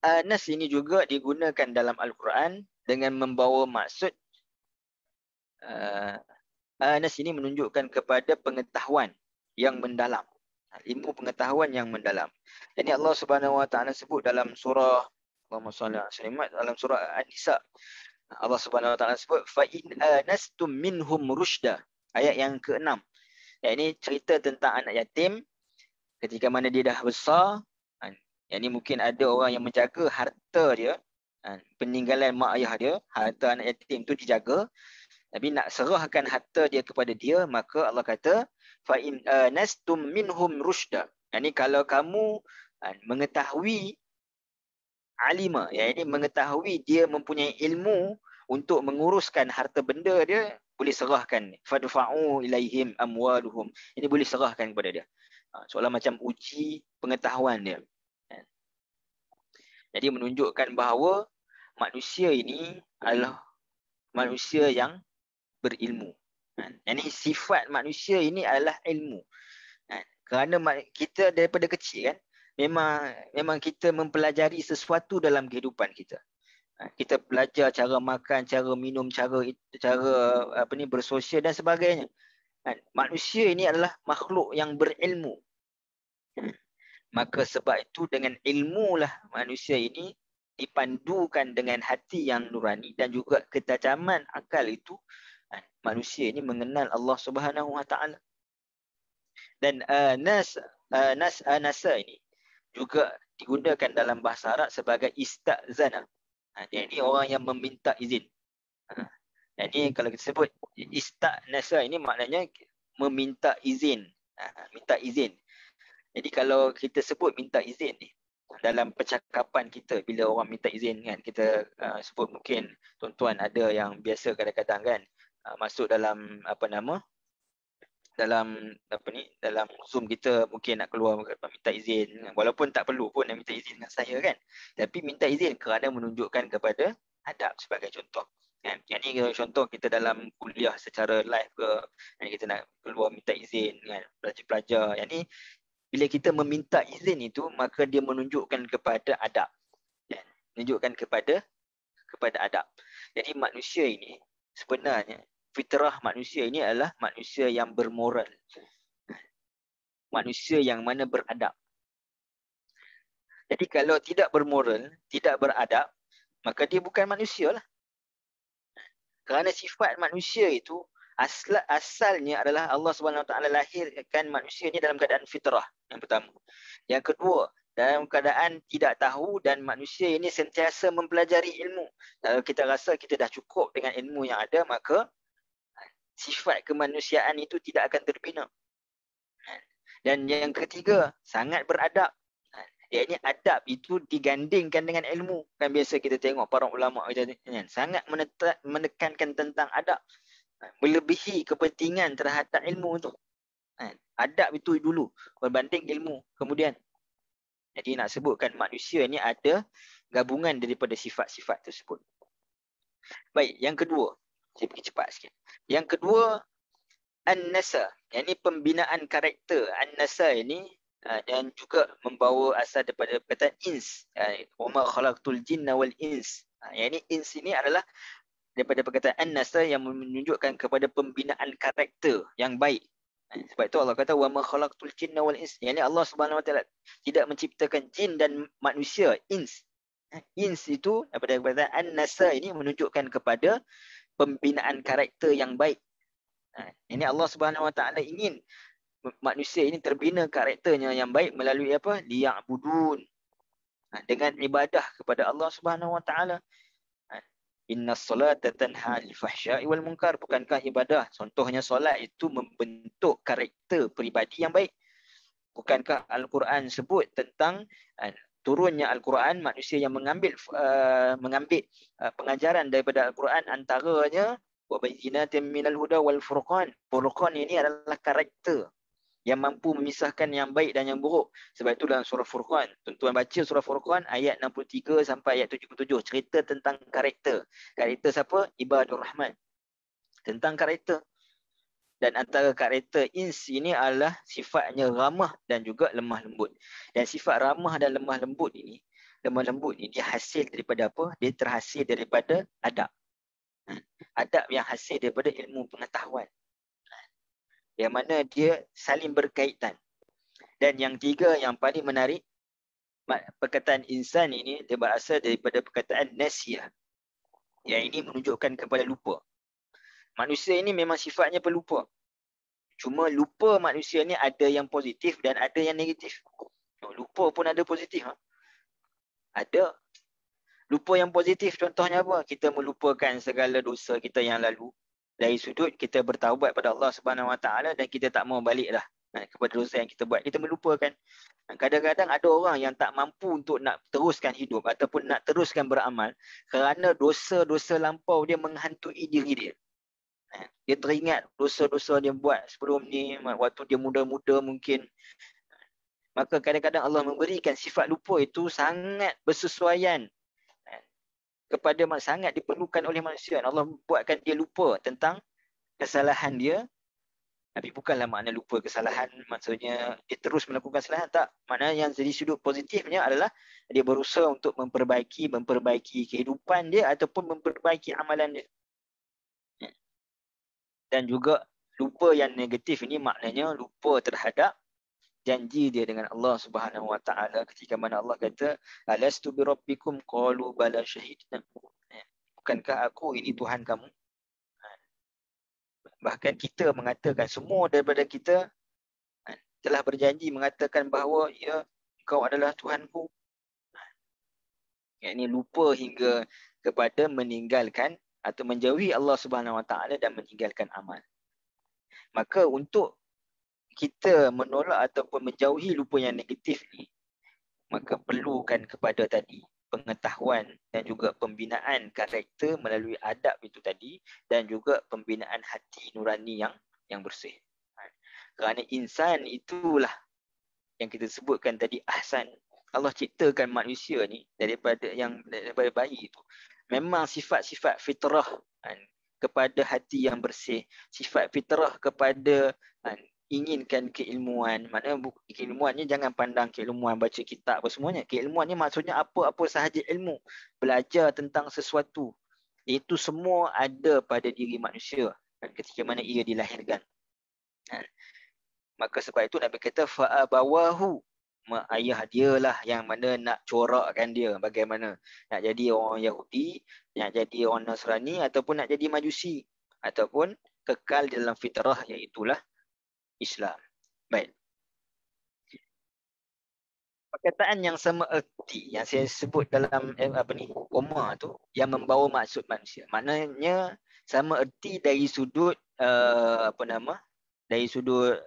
Anas ini juga digunakan dalam Al-Quran dengan membawa maksud uh, Anas ini menunjukkan kepada pengetahuan yang mendalam ilmu pengetahuan yang mendalam. Jadi Allah Subhanahu Wa Taala sebut dalam surah Allahumma salli ala hmm. Sulaiman dalam surah An-Nisa. Allah Subhanahu wa taala sebut fa in anastum minhum rushda. Ayat yang ke-6. Yang ini cerita tentang anak yatim ketika mana dia dah besar. Kan, yang ini mungkin ada orang yang menjaga harta dia. Kan, peninggalan mak ayah dia. Harta anak yatim tu dijaga. Tapi nak serahkan harta dia kepada dia. Maka Allah kata. Fa'in uh, nastum minhum rushda. Yang ini kalau kamu kan, mengetahui alima yang ini mengetahui dia mempunyai ilmu untuk menguruskan harta benda dia boleh serahkan fadfa'u ilaihim amwaluhum ini boleh serahkan kepada dia ha, soalan macam uji pengetahuan dia ha. jadi menunjukkan bahawa manusia ini adalah manusia yang berilmu ha. yang ini sifat manusia ini adalah ilmu kerana kita daripada kecil kan memang memang kita mempelajari sesuatu dalam kehidupan kita ha, kita belajar cara makan cara minum cara cara apa ni bersosial dan sebagainya ha, manusia ini adalah makhluk yang berilmu hmm. maka sebab itu dengan ilmu lah manusia ini dipandukan dengan hati yang nurani dan juga ketajaman akal itu ha, manusia ini mengenal Allah Subhanahu Wa Taala dan uh, nas uh, nas uh, nasa ini juga digunakan dalam bahasa Arab sebagai istazana. Ha, dia ni orang yang meminta izin. Ha, jadi kalau kita sebut istanasa ini maknanya meminta izin. Ha, minta izin. Jadi kalau kita sebut minta izin ni dalam percakapan kita bila orang minta izin kan kita uh, sebut mungkin tuan-tuan ada yang biasa kadang-kadang kan uh, masuk dalam apa nama dalam apa ni dalam zoom kita mungkin nak keluar minta izin walaupun tak perlu pun nak minta izin dengan saya kan tapi minta izin kerana menunjukkan kepada adab sebagai contoh kan yang ni contoh kita dalam kuliah secara live ke yang kita nak keluar minta izin kan pelajar-pelajar yang ni bila kita meminta izin itu maka dia menunjukkan kepada adab kan menunjukkan kepada kepada adab jadi manusia ini sebenarnya fitrah manusia ini adalah manusia yang bermoral. Manusia yang mana beradab. Jadi kalau tidak bermoral, tidak beradab, maka dia bukan manusia lah. Kerana sifat manusia itu, asla, asalnya adalah Allah SWT lahirkan manusia ini dalam keadaan fitrah. Yang pertama. Yang kedua, dalam keadaan tidak tahu dan manusia ini sentiasa mempelajari ilmu. Kalau kita rasa kita dah cukup dengan ilmu yang ada, maka sifat kemanusiaan itu tidak akan terbina. Kan? Dan yang ketiga, sangat beradab. Kan? Ianya adab itu digandingkan dengan ilmu. Kan biasa kita tengok para ulama kita kan? sangat menekankan tentang adab. Kan? Melebihi kepentingan terhadap ilmu itu. Adab itu dulu berbanding ilmu. Kemudian, jadi nak sebutkan manusia ini ada gabungan daripada sifat-sifat tersebut. Baik, yang kedua, saya pergi cepat sikit. Yang kedua, An-Nasa. Yang ini pembinaan karakter. An-Nasa ini uh, dan juga membawa asal daripada perkataan ins. Uh, wama khalaqtul jinna wal ins. Uh, yang ini ins ini adalah daripada perkataan An-Nasa yang menunjukkan kepada pembinaan karakter yang baik. Sebab itu Allah kata wama khalaqtul jinna wal ins. Yang ini Allah Subhanahu Wa Taala tidak menciptakan jin dan manusia ins. Ins itu daripada perkataan An-Nasa ini menunjukkan kepada pembinaan karakter yang baik. Ha, ini Allah Subhanahu Wa Taala ingin manusia ini terbina karakternya yang baik melalui apa? Liang budun ha, dengan ibadah kepada Allah Subhanahu Wa Taala. Ha, Inna salata tanha al-fahsya'i wal munkar bukankah ibadah contohnya solat itu membentuk karakter peribadi yang baik bukankah al-Quran sebut tentang turunnya al-Quran manusia yang mengambil uh, mengambil uh, pengajaran daripada al-Quran antaranya wa bayyinatin minal huda wal furqan furqan ini adalah karakter yang mampu memisahkan yang baik dan yang buruk sebab itu dalam surah furqan tuan-tuan baca surah furqan ayat 63 sampai ayat 77 cerita tentang karakter karakter siapa ibadur rahman tentang karakter dan antara karakter ins ini adalah sifatnya ramah dan juga lemah lembut. Dan sifat ramah dan lemah lembut ini, lemah lembut ini dia hasil daripada apa? Dia terhasil daripada adab. Hmm. Adab yang hasil daripada ilmu pengetahuan. Yang mana dia saling berkaitan. Dan yang tiga yang paling menarik, perkataan insan ini dia berasal daripada perkataan nasiyah. Yang ini menunjukkan kepada lupa. Manusia ini memang sifatnya pelupa. Cuma lupa manusia ni ada yang positif dan ada yang negatif. Oh, lupa pun ada positif. Ha? Ada. Lupa yang positif contohnya apa? Kita melupakan segala dosa kita yang lalu. Dari sudut kita bertaubat pada Allah Subhanahu Wa Taala dan kita tak mau balik lah kepada dosa yang kita buat. Kita melupakan. Kadang-kadang ada orang yang tak mampu untuk nak teruskan hidup ataupun nak teruskan beramal kerana dosa-dosa lampau dia menghantui diri dia. Dia teringat dosa-dosa dia buat sebelum ni waktu dia muda-muda mungkin. Maka kadang-kadang Allah memberikan sifat lupa itu sangat bersesuaian eh, kepada sangat diperlukan oleh manusia. Allah buatkan dia lupa tentang kesalahan dia. Tapi bukanlah makna lupa kesalahan maksudnya dia terus melakukan kesalahan tak. Makna yang dari sudut positifnya adalah dia berusaha untuk memperbaiki memperbaiki kehidupan dia ataupun memperbaiki amalan dia dan juga lupa yang negatif ini maknanya lupa terhadap janji dia dengan Allah Subhanahu Wa Taala ketika mana Allah kata alastu bi rabbikum qalu bala shahidna bukankah aku ini tuhan kamu bahkan kita mengatakan semua daripada kita telah berjanji mengatakan bahawa ya kau adalah tuhanku yakni lupa hingga kepada meninggalkan atau menjauhi Allah Subhanahu Wa Taala dan meninggalkan amal. Maka untuk kita menolak ataupun menjauhi lupa yang negatif ni, maka perlukan kepada tadi pengetahuan dan juga pembinaan karakter melalui adab itu tadi dan juga pembinaan hati nurani yang yang bersih. Ha. Kerana insan itulah yang kita sebutkan tadi ahsan. Allah ciptakan manusia ni daripada yang daripada bayi itu memang sifat-sifat fitrah kan, kepada hati yang bersih sifat fitrah kepada kan, inginkan keilmuan Mana keilmuan ni jangan pandang keilmuan baca kitab apa semuanya keilmuan ni maksudnya apa-apa sahaja ilmu belajar tentang sesuatu itu semua ada pada diri manusia kan, ketika mana ia dilahirkan kan. maka sebab itu Nabi kata fa'abawahu mak ayah dia lah yang mana nak corakkan dia bagaimana nak jadi orang Yahudi, nak jadi orang Nasrani ataupun nak jadi Majusi ataupun kekal dalam fitrah iaitu lah Islam. Baik. Perkataan yang sama erti yang saya sebut dalam eh, apa ni koma tu yang membawa maksud manusia. Maknanya sama erti dari sudut uh, apa nama? Dari sudut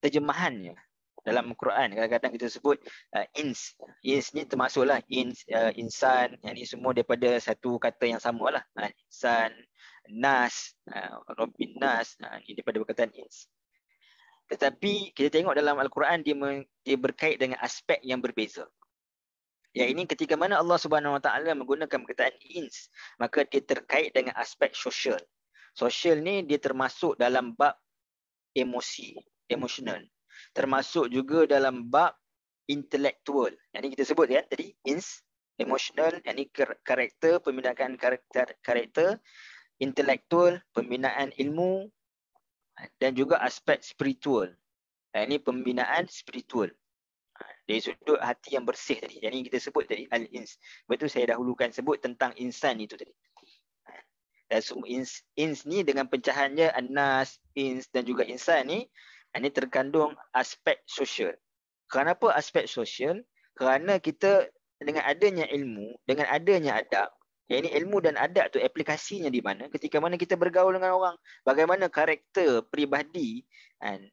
terjemahannya dalam al Quran kadang-kadang kita sebut uh, ins ins ni termasuklah ins uh, insan yang ni semua daripada satu kata yang sama lah uh, insan nas uh, robin nas uh, ini daripada perkataan ins tetapi kita tengok dalam Al-Quran dia, dia berkait dengan aspek yang berbeza Ya ini ketika mana Allah Subhanahu Wa Taala menggunakan perkataan ins maka dia terkait dengan aspek sosial. Sosial ni dia termasuk dalam bab emosi, emotional termasuk juga dalam bab intelektual. Yang ini kita sebut ya tadi ins emotional yang ini karakter pembinaan karakter karakter intellectual pembinaan ilmu dan juga aspek spiritual. Yang ini pembinaan spiritual. Ha, dari sudut hati yang bersih tadi. Yang ini kita sebut tadi al-ins. Sebab itu saya dahulukan sebut tentang insan itu tadi. Ha, dan semua ins, ins ni dengan pencahannya anas, ins dan juga insan ni ini terkandung aspek sosial. Kenapa aspek sosial? Kerana kita dengan adanya ilmu, dengan adanya adab, yang ini ilmu dan adab tu aplikasinya di mana? Ketika mana kita bergaul dengan orang, bagaimana karakter peribadi kan,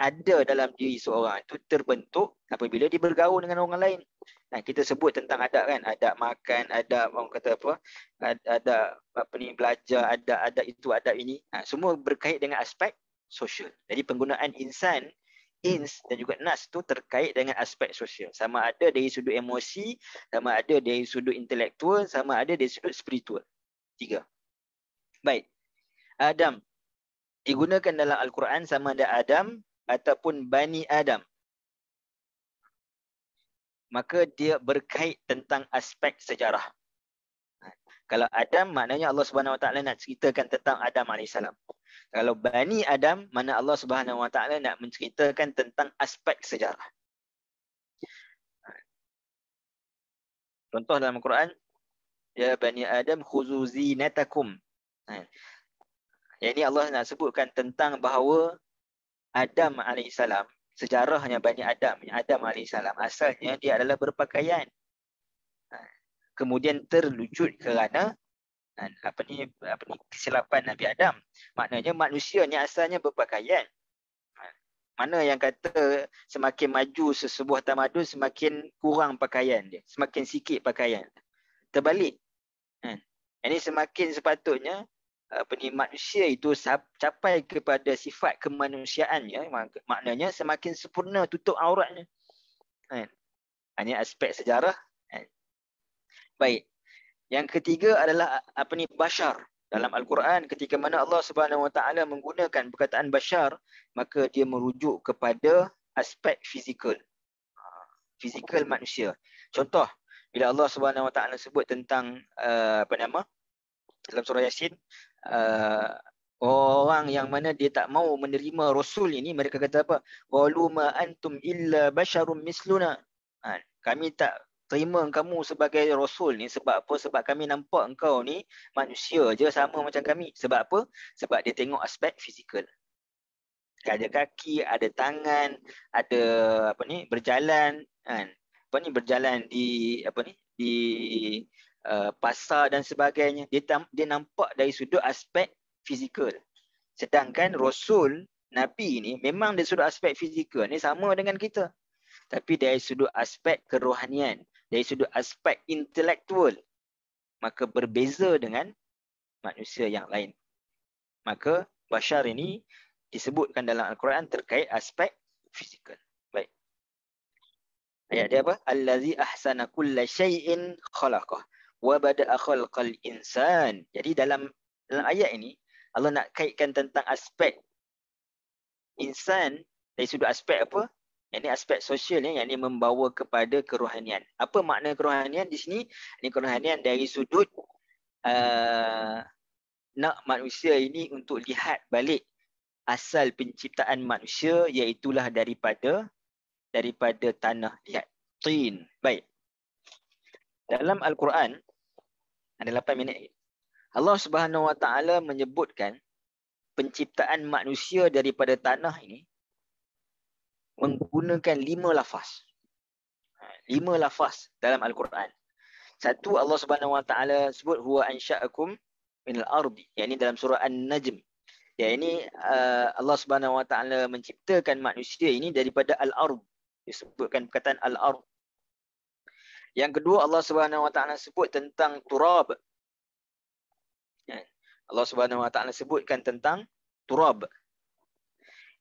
ada dalam diri seorang itu terbentuk apabila dia bergaul dengan orang lain. Nah, kita sebut tentang adab kan, adab makan, adab orang kata apa, adab apa ni belajar, adab adab itu, adab ini, ha, semua berkait dengan aspek sosial. Jadi penggunaan insan, ins dan juga nas tu terkait dengan aspek sosial. Sama ada dari sudut emosi, sama ada dari sudut intelektual, sama ada dari sudut spiritual. Tiga. Baik. Adam digunakan dalam Al-Quran sama ada Adam ataupun Bani Adam. Maka dia berkait tentang aspek sejarah. Kalau Adam maknanya Allah Subhanahu Wa Taala nak ceritakan tentang Adam alaihissalam. Kalau Bani Adam mana Allah Subhanahu Wa Taala nak menceritakan tentang aspek sejarah. Contoh dalam Quran ya Bani Adam khuzu zinatakum. Ha. Yang ini Allah nak sebutkan tentang bahawa Adam alaihissalam sejarahnya Bani Adam, Adam alaihissalam asalnya dia adalah berpakaian kemudian terlucut kerana kan, apa ni apa ni kesilapan Nabi Adam. Maknanya manusia ni asalnya berpakaian. Mana yang kata semakin maju sesebuah tamadun semakin kurang pakaian dia, semakin sikit pakaian. Terbalik. Kan. Ini semakin sepatutnya apa ni manusia itu capai kepada sifat kemanusiaannya maknanya semakin sempurna tutup auratnya. Kan. Hanya aspek sejarah baik. Yang ketiga adalah apa ni bashar dalam al-Quran ketika mana Allah Subhanahu Wa Taala menggunakan perkataan bashar maka dia merujuk kepada aspek fizikal. Ha, fizikal manusia. Contoh bila Allah Subhanahu Wa Taala sebut tentang uh, apa nama dalam surah Yasin uh, orang yang mana dia tak mau menerima rasul ini mereka kata apa? Qalu ma antum illa basharum misluna. Ha, kami tak terima kamu sebagai rasul ni sebab apa sebab kami nampak engkau ni manusia je sama macam kami sebab apa sebab dia tengok aspek fizikal ada kaki ada tangan ada apa ni berjalan kan apa ni berjalan di apa ni di uh, pasar dan sebagainya dia tam, dia nampak dari sudut aspek fizikal sedangkan rasul nabi ni memang dari sudut aspek fizikal ni sama dengan kita tapi dari sudut aspek kerohanian dari sudut aspek intelektual maka berbeza dengan manusia yang lain maka bashar ini disebutkan dalam al-Quran terkait aspek fizikal baik ayat dia apa allazi ahsana kulla shay'in khalaqah wa bada'a khalqal insan jadi dalam dalam ayat ini Allah nak kaitkan tentang aspek insan dari sudut aspek apa ini aspek sosial yang ini membawa kepada kerohanian. Apa makna kerohanian di sini? Ini kerohanian dari sudut uh, nak manusia ini untuk lihat balik asal penciptaan manusia iaitulah daripada daripada tanah lihat tin. Baik. Dalam Al-Quran ada 8 minit. Allah Subhanahu Wa Taala menyebutkan penciptaan manusia daripada tanah ini menggunakan lima lafaz. Ha, lima lafaz dalam Al-Quran. Satu Allah Subhanahu Wa Taala sebut huwa ansha'akum min al-ardi, yakni dalam surah An-Najm. Ya ini uh, Allah Subhanahu Wa Taala menciptakan manusia ini daripada al-ard. Disebutkan perkataan al-ard. Yang kedua Allah Subhanahu Wa Taala sebut tentang turab. Ya. Allah Subhanahu Wa Taala sebutkan tentang turab.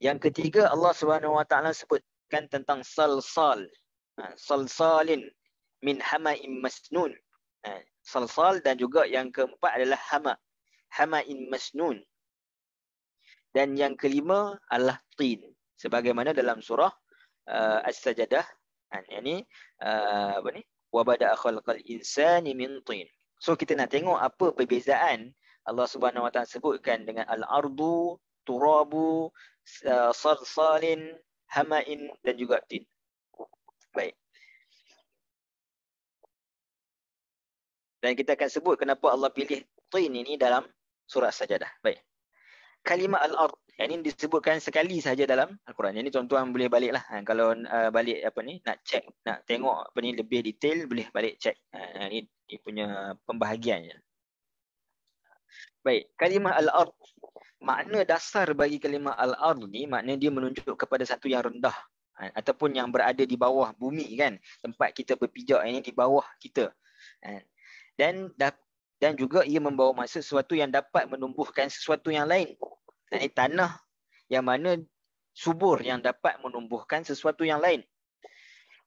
Yang ketiga Allah Subhanahu Wa Taala sebutkan tentang sal sal ha, sal salin min hama hama'in masnun. Ha, sal dan juga yang keempat adalah hama. Hama'in masnun. Dan yang kelima adalah tin. Sebagaimana dalam surah uh, As-Sajadah. Ini ha, yani, uh, apa ni? Wabada khalqal insani min tin. So kita nak tengok apa perbezaan Allah Subhanahu Wa Taala sebutkan dengan al-ardu turabu uh, sarsalin hamain dan juga tin. Baik. Dan kita akan sebut kenapa Allah pilih tin ini dalam surah sajadah. Baik. Kalimah al-ard yang ini disebutkan sekali saja dalam Al-Quran. Ini tuan-tuan boleh baliklah. Ha, kalau uh, balik apa ni nak cek, nak tengok apa ni lebih detail boleh balik cek. Ha, ini, ini punya pembahagiannya. Baik, kalimah al-ard makna dasar bagi kalimah al-ard ni makna dia menunjuk kepada satu yang rendah ha, ataupun yang berada di bawah bumi kan tempat kita berpijak ini di bawah kita ha, dan dan juga ia membawa maksud sesuatu yang dapat menumbuhkan sesuatu yang lain ha, ini tanah yang mana subur yang dapat menumbuhkan sesuatu yang lain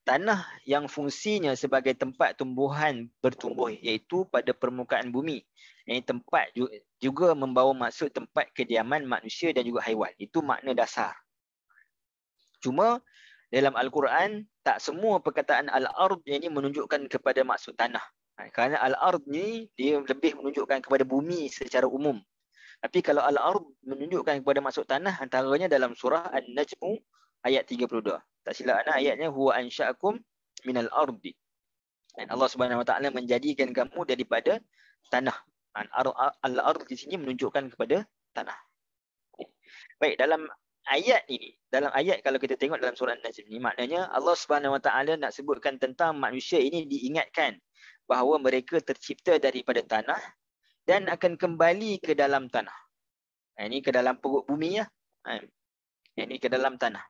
tanah yang fungsinya sebagai tempat tumbuhan bertumbuh iaitu pada permukaan bumi ini tempat juga membawa maksud tempat kediaman manusia dan juga haiwan. Itu makna dasar. Cuma dalam Al-Quran, tak semua perkataan Al-Ard ini menunjukkan kepada maksud tanah. Ha, kerana Al-Ard ni dia lebih menunjukkan kepada bumi secara umum. Tapi kalau Al-Ard menunjukkan kepada maksud tanah, antaranya dalam surah an najm ayat 32. Tak silap anak ayatnya, huwa ansha'akum minal ardi. Allah Subhanahu Wa Taala menjadikan kamu daripada tanah Al-Ard di sini menunjukkan kepada tanah. Baik, dalam ayat ini, dalam ayat kalau kita tengok dalam surah An-Najm ini, maknanya Allah Subhanahu Wa Taala nak sebutkan tentang manusia ini diingatkan bahawa mereka tercipta daripada tanah dan akan kembali ke dalam tanah. Ha, ini ke dalam perut bumi ya. Ha, ini ke dalam tanah.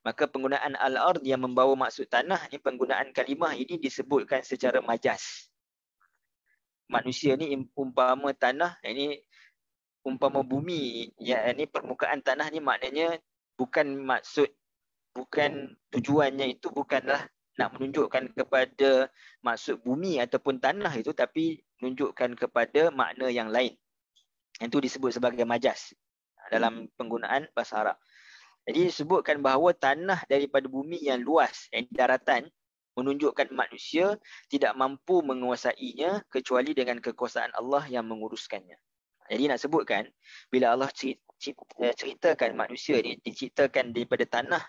Maka penggunaan al-ard yang membawa maksud tanah, ini penggunaan kalimah ini disebutkan secara majaz manusia ni umpama tanah ini eh, umpama bumi yang ini eh, permukaan tanah ni maknanya bukan maksud bukan tujuannya itu bukanlah nak menunjukkan kepada maksud bumi ataupun tanah itu tapi menunjukkan kepada makna yang lain itu disebut sebagai majas dalam penggunaan bahasa Arab jadi disebutkan bahawa tanah daripada bumi yang luas yang daratan menunjukkan manusia tidak mampu menguasainya kecuali dengan kekuasaan Allah yang menguruskannya. Jadi nak sebutkan bila Allah eh, ceritakan manusia ni diciptakan daripada tanah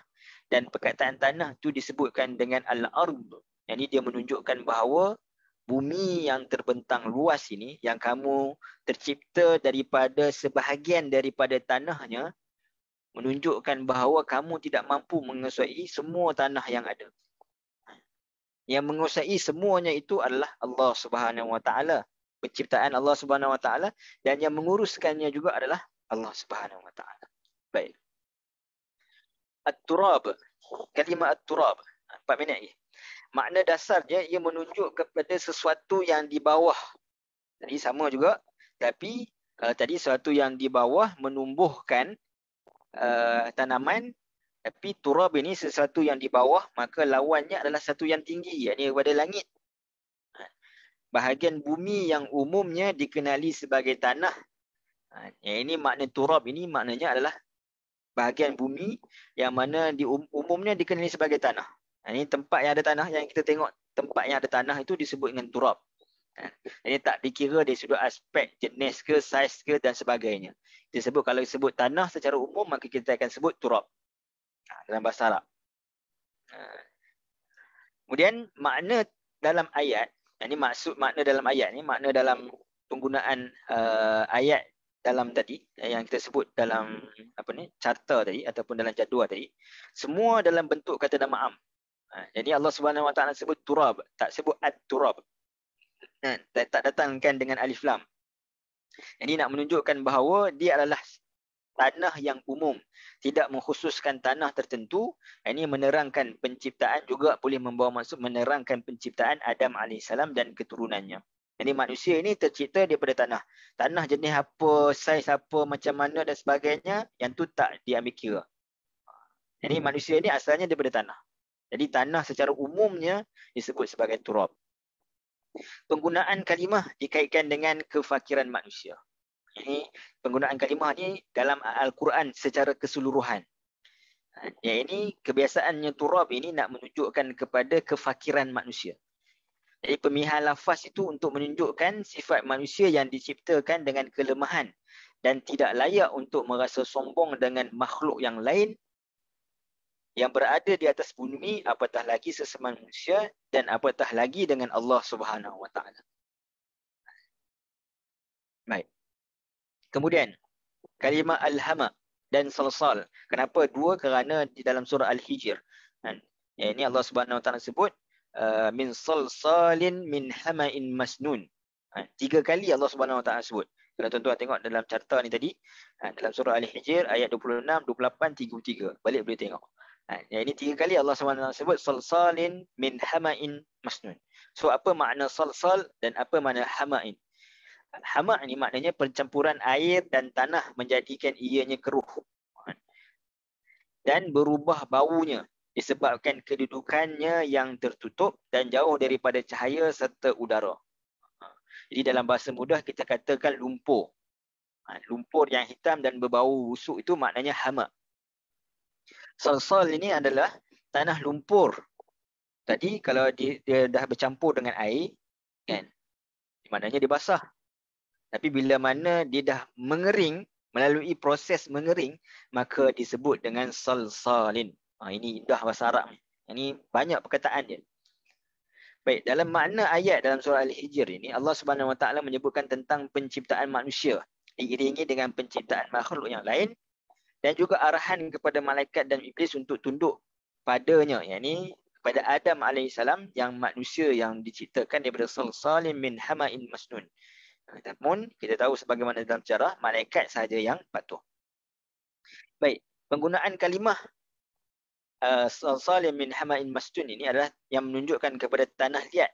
dan perkataan tanah tu disebutkan dengan al-ard. Yang ini dia menunjukkan bahawa bumi yang terbentang luas ini yang kamu tercipta daripada sebahagian daripada tanahnya menunjukkan bahawa kamu tidak mampu menguasai semua tanah yang ada yang menguasai semuanya itu adalah Allah Subhanahu Wa Taala penciptaan Allah Subhanahu Wa Taala dan yang menguruskannya juga adalah Allah Subhanahu Wa Taala baik at-turab kalimah at-turab 4 minit lagi makna dasarnya ia menunjuk kepada sesuatu yang di bawah jadi sama juga tapi kalau eh, tadi sesuatu yang di bawah menumbuhkan uh, tanaman tapi turab ini sesuatu yang di bawah, maka lawannya adalah satu yang tinggi, iaitu pada langit. Ha. Bahagian bumi yang umumnya dikenali sebagai tanah. Ha. Yang ini makna turab ini maknanya adalah bahagian bumi yang mana di um, umumnya dikenali sebagai tanah. Ha, ini tempat yang ada tanah yang kita tengok tempat yang ada tanah itu disebut dengan turab. Ini tak dikira dari sudut aspek jenis ke, saiz ke dan sebagainya. Disebut kalau disebut tanah secara umum maka kita akan sebut turab. Ah, dalam bahasa Arab. Ah. Kemudian makna dalam ayat, ini maksud makna dalam ayat ni, makna dalam penggunaan uh, ayat dalam tadi yang kita sebut dalam apa ni carta tadi ataupun dalam jadual tadi semua dalam bentuk kata nama am. jadi Allah Subhanahu Wa Taala sebut turab tak sebut ad turab tak, tak datangkan dengan alif lam ini nak menunjukkan bahawa dia adalah tanah yang umum tidak mengkhususkan tanah tertentu ini menerangkan penciptaan juga boleh membawa masuk menerangkan penciptaan Adam alaihissalam dan keturunannya ini manusia ini tercipta daripada tanah tanah jenis apa saiz apa macam mana dan sebagainya yang tu tak diambil kira ini hmm. manusia ini asalnya daripada tanah jadi tanah secara umumnya disebut sebagai turab penggunaan kalimah dikaitkan dengan kefakiran manusia ini penggunaan kalimah ni dalam Al-Quran secara keseluruhan. Yang ini kebiasaannya turab ini nak menunjukkan kepada kefakiran manusia. Jadi pemihal lafaz itu untuk menunjukkan sifat manusia yang diciptakan dengan kelemahan dan tidak layak untuk merasa sombong dengan makhluk yang lain yang berada di atas bumi apatah lagi sesama manusia dan apatah lagi dengan Allah Subhanahu Wa Taala. Baik. Kemudian kalimah alhama dan salsal. Kenapa dua? Kerana di dalam surah Al-Hijr. Kan? Ini Allah Subhanahu Wa Taala sebut uh, min salsalin min hama'in masnun. Ha, tiga kali Allah Subhanahu Wa Taala sebut. Kalau tuan-tuan tengok dalam carta ni tadi, ha, dalam surah Al-Hijr ayat 26, 28, 33. Balik boleh tengok. Ha, ini tiga kali Allah Subhanahu Wa Taala sebut salsalin min hama'in masnun. So apa makna salsal dan apa makna hama'in? hamak ni maknanya pencampuran air dan tanah menjadikan ianya keruh dan berubah baunya disebabkan kedudukannya yang tertutup dan jauh daripada cahaya serta udara. Jadi dalam bahasa mudah kita katakan lumpur. Ha, lumpur yang hitam dan berbau busuk itu maknanya hamak. Salsal ini adalah tanah lumpur. Tadi kalau dia, dia dah bercampur dengan air, kan? Maknanya dia basah tapi bila mana dia dah mengering melalui proses mengering maka hmm. disebut dengan salsalin ha, ini dah bahasa Arab ini banyak perkataan dia baik dalam makna ayat dalam surah al-hijr ini Allah Subhanahu wa taala menyebutkan tentang penciptaan manusia diiringi dengan penciptaan makhluk yang lain dan juga arahan kepada malaikat dan iblis untuk tunduk padanya yakni kepada Adam alaihissalam yang manusia yang diciptakan daripada salsalin min hama'in masnun Namun kita tahu sebagaimana dalam sejarah malaikat sahaja yang patuh. Baik, penggunaan kalimah uh, salim min hama'in mastun ini adalah yang menunjukkan kepada tanah liat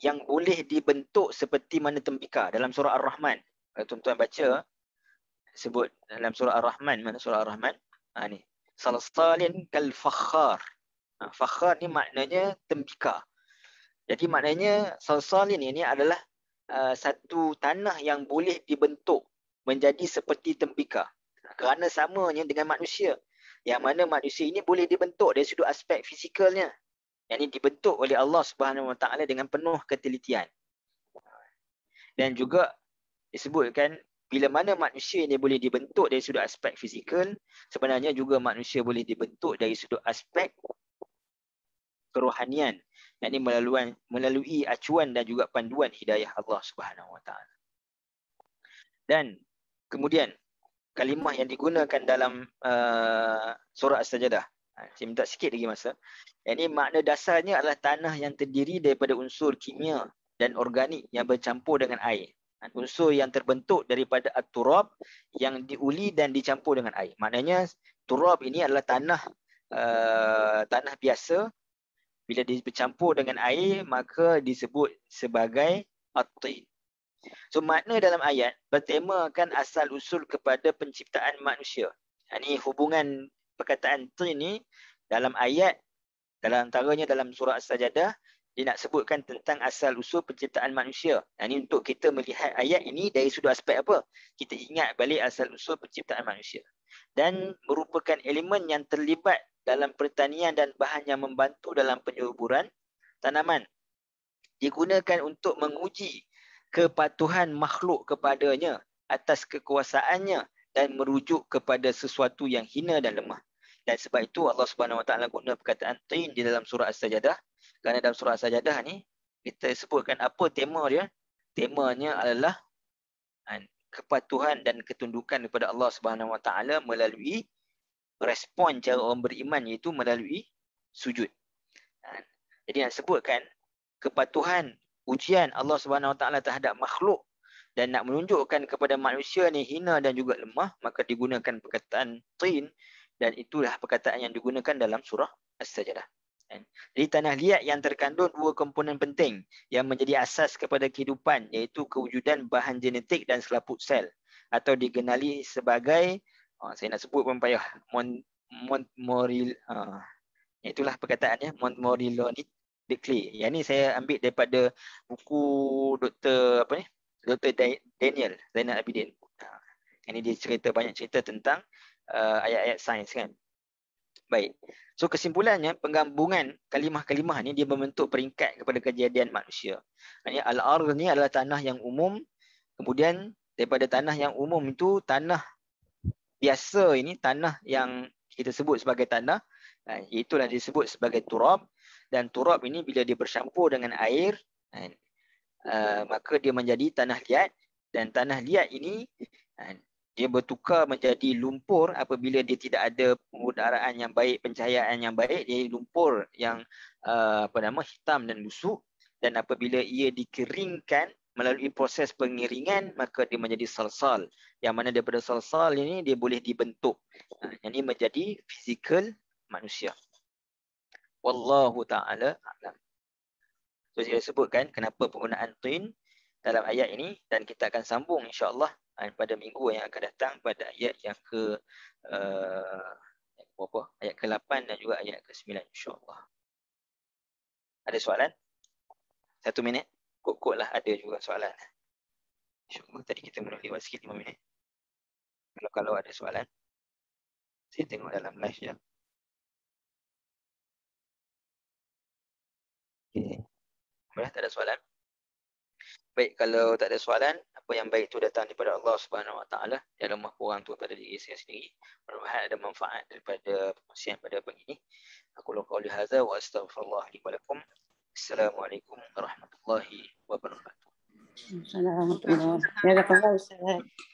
yang boleh dibentuk seperti mana tembikar dalam surah Ar-Rahman. Kalau tuan-tuan baca sebut dalam surah Ar-Rahman mana surah Ar-Rahman? Ha ni. Salsalin kal fakhar. Ha, fakhar ni maknanya tembikar. Jadi maknanya salsalin ini adalah Uh, satu tanah yang boleh dibentuk menjadi seperti tembika kerana samanya dengan manusia yang mana manusia ini boleh dibentuk dari sudut aspek fizikalnya yang ini dibentuk oleh Allah Subhanahu Wa Taala dengan penuh ketelitian dan juga disebutkan bila mana manusia ini boleh dibentuk dari sudut aspek fizikal, sebenarnya juga manusia boleh dibentuk dari sudut aspek kerohanian Ini melalui melalui acuan dan juga panduan hidayah Allah Subhanahu wa taala. Dan kemudian kalimah yang digunakan dalam uh, surah as-sajdah. Ha, saya minta sikit lagi masa. Yang ini makna dasarnya adalah tanah yang terdiri daripada unsur kimia dan organik yang bercampur dengan air. Ha, unsur yang terbentuk daripada turab yang diuli dan dicampur dengan air. Maknanya turab ini adalah tanah uh, tanah biasa bila dia bercampur dengan air maka disebut sebagai at So makna dalam ayat bertemakan asal usul kepada penciptaan manusia. Ini ha, hubungan perkataan tin ini dalam ayat dalam antaranya dalam surah sajadah dia nak sebutkan tentang asal usul penciptaan manusia. ini ha, untuk kita melihat ayat ini dari sudut aspek apa? Kita ingat balik asal usul penciptaan manusia. Dan merupakan elemen yang terlibat dalam pertanian dan bahan yang membantu dalam penyuburan tanaman. Digunakan untuk menguji kepatuhan makhluk kepadanya atas kekuasaannya dan merujuk kepada sesuatu yang hina dan lemah. Dan sebab itu Allah Subhanahu Wa Taala guna perkataan tin di dalam surah As-Sajdah. Kerana dalam surah As-Sajdah ni kita sebutkan apa tema dia? Temanya adalah kepatuhan dan ketundukan kepada Allah Subhanahu Wa Taala melalui respon cara orang beriman iaitu melalui sujud. Ha, jadi nak sebutkan kepatuhan ujian Allah Subhanahu Wa Taala terhadap makhluk dan nak menunjukkan kepada manusia ni hina dan juga lemah maka digunakan perkataan tin dan itulah perkataan yang digunakan dalam surah As-Sajdah. Ha, jadi tanah liat yang terkandung dua komponen penting yang menjadi asas kepada kehidupan iaitu kewujudan bahan genetik dan selaput sel atau dikenali sebagai Ha, saya nak sebut pun payah mon mon ha uh, itulah perkataan ya mon morilonic declare yang ni saya ambil daripada buku doktor apa ni doktor Daniel Zainal Abidin uh, ha. ini dia cerita banyak cerita tentang uh, ayat-ayat sains kan baik so kesimpulannya penggabungan kalimah-kalimah ni dia membentuk peringkat kepada kejadian manusia maknanya al-ardh ni adalah tanah yang umum kemudian daripada tanah yang umum itu tanah biasa ini tanah yang kita sebut sebagai tanah itulah disebut sebagai turab dan turab ini bila dia bercampur dengan air eh, maka dia menjadi tanah liat dan tanah liat ini dia bertukar menjadi lumpur apabila dia tidak ada pengudaraan yang baik pencahayaan yang baik dia lumpur yang eh, apa nama hitam dan busuk dan apabila ia dikeringkan melalui proses pengiringan maka dia menjadi salsal yang mana daripada salsal ini dia boleh dibentuk ha, yang ini menjadi fizikal manusia wallahu taala alam so, saya sebutkan kenapa penggunaan tin dalam ayat ini dan kita akan sambung insyaallah ha, pada minggu yang akan datang pada ayat yang ke uh, eh, apa ayat ke-8 dan juga ayat ke-9 insyaallah ada soalan satu minit kot-kot lah ada juga soalan. InsyaAllah tadi kita mula lewat sikit 5 minit. Kalau kalau ada soalan, saya tengok dalam live sekejap. Okay. Boleh tak ada soalan? Baik, kalau tak ada soalan, apa yang baik itu datang daripada Allah Subhanahu Wa Taala. Yang lemah kurang tu pada diri saya sendiri. mudah ada manfaat daripada perkongsian pada pagi Aku lakukan oleh Hazza wa astagfirullah alaikum. Assalamualaikum warahmatullahi wabarakatuh. Assalamualaikum warahmatullahi wabarakatuh.